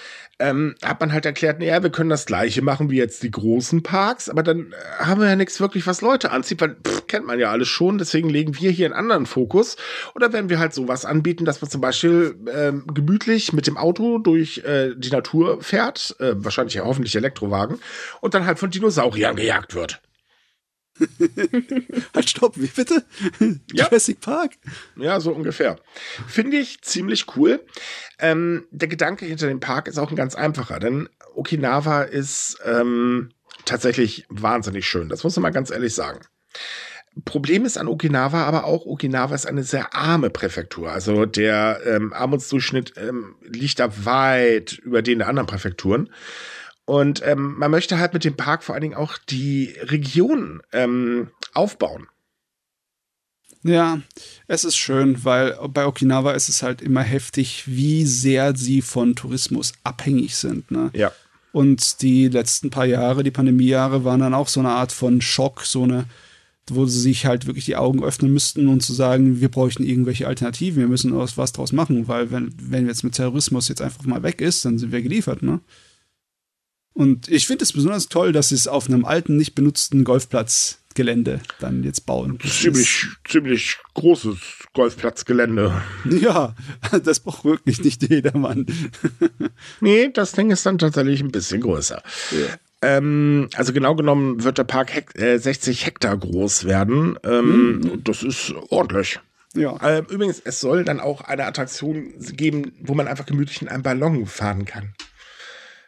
ähm, hat man halt erklärt, naja, wir können das gleiche machen wie jetzt die großen Parks, aber dann äh, haben wir ja nichts wirklich, was Leute anzieht, weil pff, kennt man ja alles schon, deswegen legen wir hier einen anderen Fokus. Oder werden wir halt sowas anbieten, dass man zum Beispiel ähm, gemütlich mit dem Auto durch äh, die Natur fährt, äh, wahrscheinlich ja hoffentlich Elektrowagen, und dann halt von Dinosauriern gejagt wird. halt stopp, wie bitte? Ja. Jurassic Park? Ja, so ungefähr. Finde ich ziemlich cool. Ähm, der Gedanke hinter dem Park ist auch ein ganz einfacher, denn Okinawa ist ähm, tatsächlich wahnsinnig schön. Das muss man mal ganz ehrlich sagen. Problem ist an Okinawa aber auch, Okinawa ist eine sehr arme Präfektur. Also der ähm, Armutsdurchschnitt ähm, liegt da weit über den der anderen Präfekturen. Und ähm, man möchte halt mit dem Park vor allen Dingen auch die Region ähm, aufbauen. Ja, es ist schön, weil bei Okinawa ist es halt immer heftig, wie sehr sie von Tourismus abhängig sind. Ne? Ja. Und die letzten paar Jahre, die Pandemiejahre, waren dann auch so eine Art von Schock, so eine, wo sie sich halt wirklich die Augen öffnen müssten und zu sagen, wir bräuchten irgendwelche Alternativen, wir müssen was draus machen, weil wenn, wenn jetzt mit Terrorismus jetzt einfach mal weg ist, dann sind wir geliefert, ne? Und ich finde es besonders toll, dass sie es auf einem alten, nicht benutzten Golfplatzgelände dann jetzt bauen. Ziemlich, ziemlich großes Golfplatzgelände. Ja, das braucht wirklich nicht jedermann. nee, das Ding ist dann tatsächlich ein bisschen größer. Ja. Ähm, also genau genommen wird der Park Hek äh, 60 Hektar groß werden. Ähm, mhm. Das ist ordentlich. Ja. Äh, übrigens, es soll dann auch eine Attraktion geben, wo man einfach gemütlich in einem Ballon fahren kann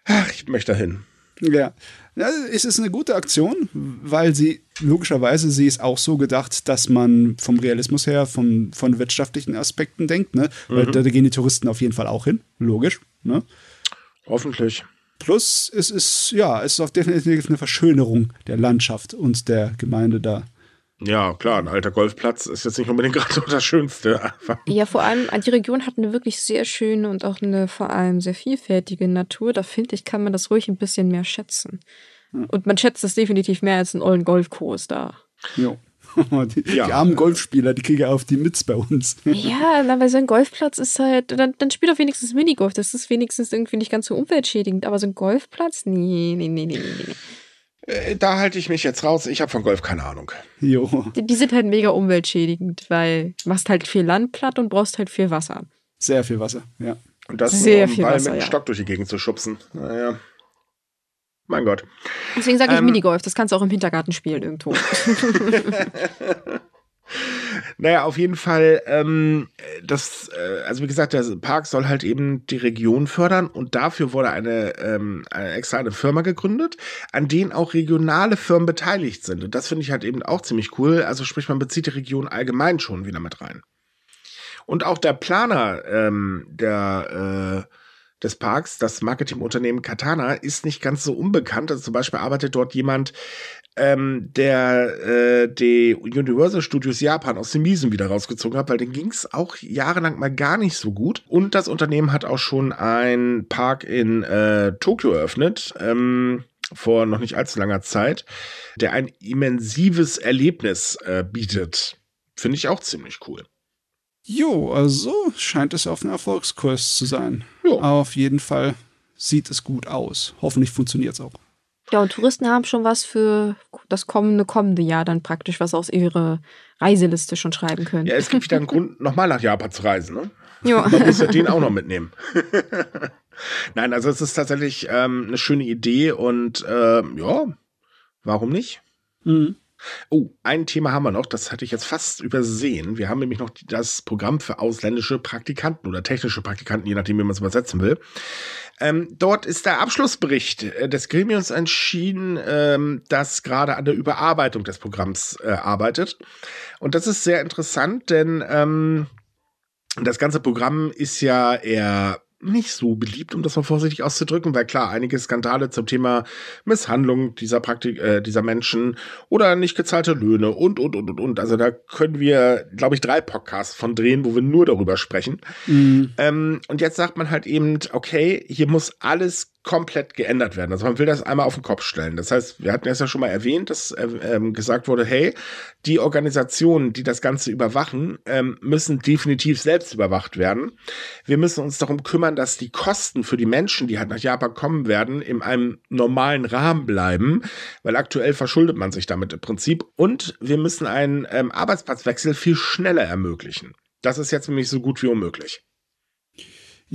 ach, ich möchte dahin. Ja. ja, es ist eine gute Aktion, weil sie logischerweise, sie ist auch so gedacht, dass man vom Realismus her, vom, von wirtschaftlichen Aspekten denkt, ne? Weil da, mhm. da, gehen die Touristen auf jeden Fall auch hin, logisch, ne? Hoffentlich. Plus, es ist, ja, es ist auch definitiv eine Verschönerung der Landschaft und der Gemeinde da. Ja, klar, ein alter Golfplatz ist jetzt nicht unbedingt gerade so das Schönste. ja, vor allem, die Region hat eine wirklich sehr schöne und auch eine vor allem sehr vielfältige Natur. Da finde ich, kann man das ruhig ein bisschen mehr schätzen. Hm. Und man schätzt das definitiv mehr als einen ollen Golfkurs da. Jo. Die, ja. die armen Golfspieler, die kriegen ja auf die Mitz bei uns. Ja, na, weil so ein Golfplatz ist halt, dann, dann spielt doch wenigstens Minigolf. Das ist wenigstens irgendwie nicht ganz so umweltschädigend. Aber so ein Golfplatz? Nee, nee, nee, nee, nee. nee. Äh, da halte ich mich jetzt raus. Ich habe von Golf keine Ahnung. Jo. Die, die, sind halt mega umweltschädigend, weil du machst halt viel Land platt und brauchst halt viel Wasser. Sehr viel Wasser, ja. Und das Sehr um viel Ball Wasser, mit dem ja. Stock durch die Gegend zu schubsen. Naja. Mein Gott. Deswegen sage ich ähm, Minigolf, das kannst du auch im Hintergarten spielen irgendwo. Naja, auf jeden Fall, ähm, das, äh, also wie gesagt, der Park soll halt eben die Region fördern und dafür wurde eine, ähm, eine extra eine Firma gegründet, an denen auch regionale Firmen beteiligt sind. Und das finde ich halt eben auch ziemlich cool. Also sprich, man bezieht die Region allgemein schon wieder mit rein. Und auch der Planer ähm, der, äh, des Parks, das Marketingunternehmen Katana, ist nicht ganz so unbekannt. Also zum Beispiel arbeitet dort jemand, ähm, der äh, die Universal Studios Japan aus den Miesen wieder rausgezogen hat, weil den ging es auch jahrelang mal gar nicht so gut. Und das Unternehmen hat auch schon einen Park in äh, Tokio eröffnet. Ähm, vor noch nicht allzu langer Zeit, der ein immensives Erlebnis äh, bietet. Finde ich auch ziemlich cool. Jo, also scheint es auf einem Erfolgskurs zu sein. Jo. Auf jeden Fall sieht es gut aus. Hoffentlich funktioniert es auch. Ja, und Touristen haben schon was für das kommende, kommende Jahr dann praktisch, was aus ihre Reiseliste schon schreiben können. Ja, es gibt wieder einen Grund, nochmal nach Japan zu reisen, ne? Ja. Man muss ja den auch noch mitnehmen. Nein, also es ist tatsächlich ähm, eine schöne Idee und ähm, ja, warum nicht? Mhm. Oh, ein Thema haben wir noch, das hatte ich jetzt fast übersehen. Wir haben nämlich noch das Programm für ausländische Praktikanten oder technische Praktikanten, je nachdem, wie man es übersetzen will. Ähm, dort ist der Abschlussbericht äh, des Gremiums entschieden, ähm, das gerade an der Überarbeitung des Programms äh, arbeitet. Und das ist sehr interessant, denn ähm, das ganze Programm ist ja eher nicht so beliebt, um das mal vorsichtig auszudrücken, weil klar, einige Skandale zum Thema Misshandlung dieser Praktik, äh, dieser Menschen oder nicht gezahlte Löhne und, und, und, und, und. Also da können wir, glaube ich, drei Podcasts von drehen, wo wir nur darüber sprechen. Mhm. Ähm, und jetzt sagt man halt eben, okay, hier muss alles komplett geändert werden. Also man will das einmal auf den Kopf stellen. Das heißt, wir hatten es ja schon mal erwähnt, dass äh, ähm, gesagt wurde, hey, die Organisationen, die das Ganze überwachen, ähm, müssen definitiv selbst überwacht werden. Wir müssen uns darum kümmern, dass die Kosten für die Menschen, die halt nach Japan kommen werden, in einem normalen Rahmen bleiben, weil aktuell verschuldet man sich damit im Prinzip. Und wir müssen einen ähm, Arbeitsplatzwechsel viel schneller ermöglichen. Das ist jetzt nämlich so gut wie unmöglich.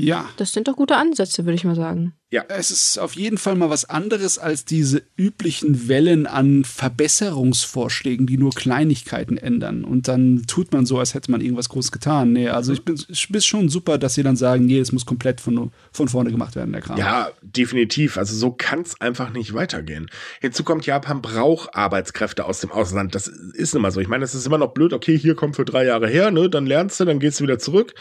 Ja. Das sind doch gute Ansätze, würde ich mal sagen. Ja, es ist auf jeden Fall mal was anderes als diese üblichen Wellen an Verbesserungsvorschlägen, die nur Kleinigkeiten ändern. Und dann tut man so, als hätte man irgendwas groß getan. Nee, also ich bin, ich bin schon super, dass sie dann sagen, nee, es muss komplett von, von vorne gemacht werden, der Kram. Ja, definitiv. Also so kann es einfach nicht weitergehen. Hinzu kommt, Japan braucht Arbeitskräfte aus dem Ausland. Das ist immer so. Ich meine, es ist immer noch blöd, okay, hier kommt für drei Jahre her, ne, dann lernst du, dann gehst du wieder zurück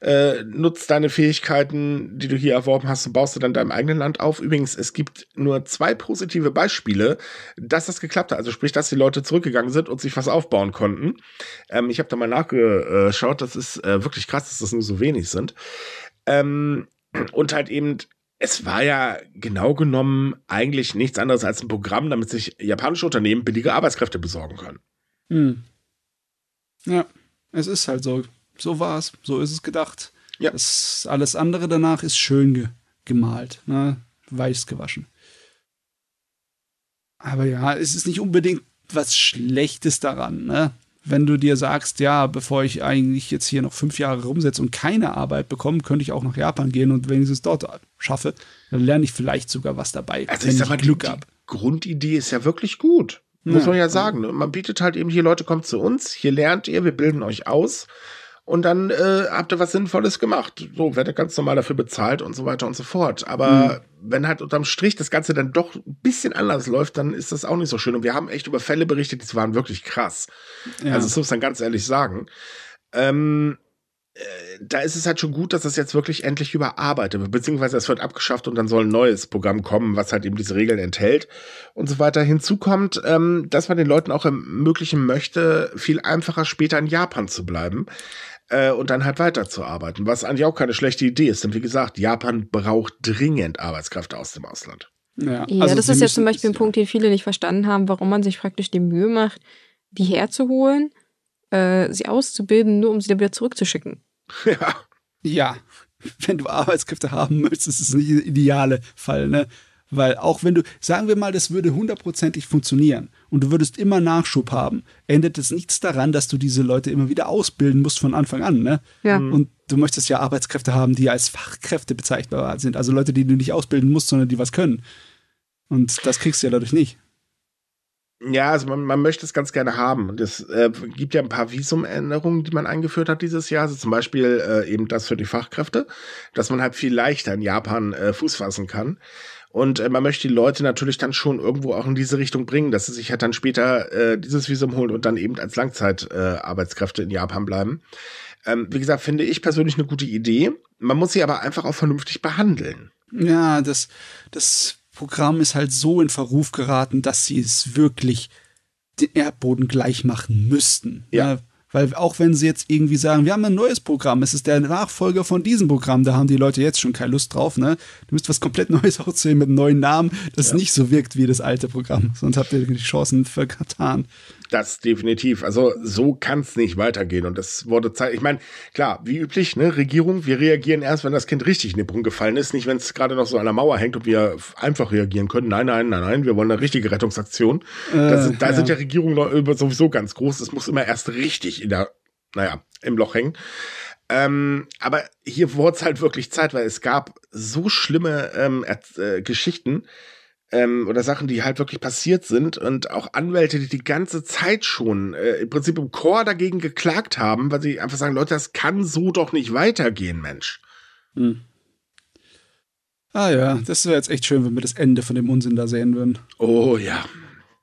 äh, nutzt deine Fähigkeiten, die du hier erworben hast, und baust du dann deinem eigenen Land auf. Übrigens, es gibt nur zwei positive Beispiele, dass das geklappt hat. Also sprich, dass die Leute zurückgegangen sind und sich was aufbauen konnten. Ähm, ich habe da mal nachgeschaut, das ist äh, wirklich krass, dass das nur so wenig sind. Ähm, und halt eben es war ja genau genommen eigentlich nichts anderes als ein Programm, damit sich japanische Unternehmen billige Arbeitskräfte besorgen können. Hm. Ja, es ist halt so so war es, so ist es gedacht. Ja. Das, alles andere danach ist schön ge gemalt, ne? weiß gewaschen. Aber ja, es ist nicht unbedingt was Schlechtes daran, ne? Wenn du dir sagst, ja, bevor ich eigentlich jetzt hier noch fünf Jahre rumsetze und keine Arbeit bekomme, könnte ich auch nach Japan gehen und wenigstens dort schaffe, dann lerne ich vielleicht sogar was dabei. Also ich sag mal, Glück ab. Grundidee ist ja wirklich gut. Muss ja. man ja sagen. Man bietet halt eben hier, Leute, kommt zu uns, hier lernt ihr, wir bilden euch aus und dann äh, habt ihr was Sinnvolles gemacht. So, werdet ganz normal dafür bezahlt und so weiter und so fort. Aber mhm. wenn halt unterm Strich das Ganze dann doch ein bisschen anders läuft, dann ist das auch nicht so schön. Und wir haben echt über Fälle berichtet, die waren wirklich krass. Ja. Also, das muss man ganz ehrlich sagen. Ähm, äh, da ist es halt schon gut, dass das jetzt wirklich endlich überarbeitet wird, beziehungsweise es wird abgeschafft und dann soll ein neues Programm kommen, was halt eben diese Regeln enthält und so weiter. Hinzu kommt, ähm, dass man den Leuten auch ermöglichen möchte, viel einfacher später in Japan zu bleiben äh, und dann halt weiterzuarbeiten, was eigentlich auch keine schlechte Idee ist. Denn wie gesagt, Japan braucht dringend Arbeitskräfte aus dem Ausland. Ja, ja also das ist ja zum Beispiel ein ja. Punkt, den viele nicht verstanden haben, warum man sich praktisch die Mühe macht, die herzuholen, äh, sie auszubilden, nur um sie dann wieder zurückzuschicken. Ja. Ja. Wenn du Arbeitskräfte haben möchtest, ist es ein ideale Fall, ne? Weil auch wenn du, sagen wir mal, das würde hundertprozentig funktionieren und du würdest immer Nachschub haben, endet es nichts daran, dass du diese Leute immer wieder ausbilden musst von Anfang an. Ne? Ja. Mhm. Und du möchtest ja Arbeitskräfte haben, die als Fachkräfte bezeichnbar sind. Also Leute, die du nicht ausbilden musst, sondern die was können. Und das kriegst du ja dadurch nicht. Ja, also man, man möchte es ganz gerne haben. es äh, gibt ja ein paar Visumänderungen, die man eingeführt hat dieses Jahr. Also zum Beispiel äh, eben das für die Fachkräfte, dass man halt viel leichter in Japan äh, Fuß fassen kann. Und äh, man möchte die Leute natürlich dann schon irgendwo auch in diese Richtung bringen, dass sie sich halt dann später äh, dieses Visum holen und dann eben als Langzeitarbeitskräfte äh, in Japan bleiben. Ähm, wie gesagt, finde ich persönlich eine gute Idee. Man muss sie aber einfach auch vernünftig behandeln. Ja, das, das Programm ist halt so in Verruf geraten, dass sie es wirklich den Erdboden gleich machen müssten. Ja. ja weil auch wenn sie jetzt irgendwie sagen, wir haben ein neues Programm, es ist der Nachfolger von diesem Programm, da haben die Leute jetzt schon keine Lust drauf, ne? Du müsst was komplett Neues auszuheben mit einem neuen Namen, das ja. nicht so wirkt wie das alte Programm, sonst habt ihr die Chancen vertan. Das definitiv. Also so kann es nicht weitergehen. Und das wurde Zeit. Ich meine, klar, wie üblich, ne, Regierung, wir reagieren erst, wenn das Kind richtig in den Brunnen gefallen ist, nicht wenn es gerade noch so an der Mauer hängt und wir einfach reagieren können. Nein, nein, nein, nein, wir wollen eine richtige Rettungsaktion. Äh, da sind, da ja. sind ja Regierungen sowieso ganz groß. Es muss immer erst richtig in der, naja, im Loch hängen. Ähm, aber hier wurde es halt wirklich Zeit, weil es gab so schlimme ähm, äh, Geschichten ähm, oder Sachen, die halt wirklich passiert sind und auch Anwälte, die die ganze Zeit schon äh, im Prinzip im Chor dagegen geklagt haben, weil sie einfach sagen, Leute, das kann so doch nicht weitergehen, Mensch. Hm. Ah ja, das wäre jetzt echt schön, wenn wir das Ende von dem Unsinn da sehen würden. Oh ja.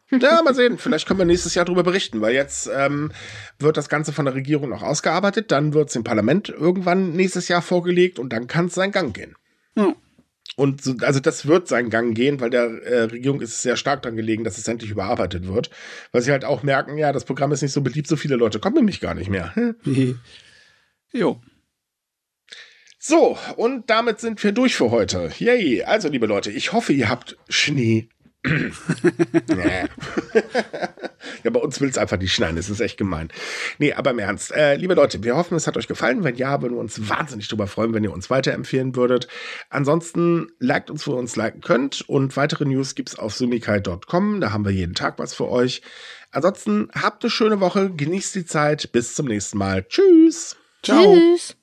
Ja, mal sehen. Vielleicht können wir nächstes Jahr darüber berichten, weil jetzt ähm, wird das Ganze von der Regierung noch ausgearbeitet, dann wird es im Parlament irgendwann nächstes Jahr vorgelegt und dann kann es seinen Gang gehen. Hm. Und so, also das wird seinen Gang gehen, weil der äh, Regierung ist es sehr stark daran gelegen, dass es endlich überarbeitet wird. Weil sie halt auch merken, ja, das Programm ist nicht so beliebt, so viele Leute kommen nämlich gar nicht mehr. jo. So, und damit sind wir durch für heute. Yay. Also, liebe Leute, ich hoffe, ihr habt Schnee ja, bei uns will es einfach nicht schneiden. Das ist echt gemein. Nee, aber im Ernst. Äh, liebe Leute, wir hoffen, es hat euch gefallen. Wenn ja, würden wir uns wahnsinnig drüber freuen, wenn ihr uns weiterempfehlen würdet. Ansonsten liked uns, wo ihr uns liken könnt. Und weitere News gibt es auf sumikai.com. Da haben wir jeden Tag was für euch. Ansonsten habt eine schöne Woche. Genießt die Zeit. Bis zum nächsten Mal. Tschüss. Ciao. Tschüss.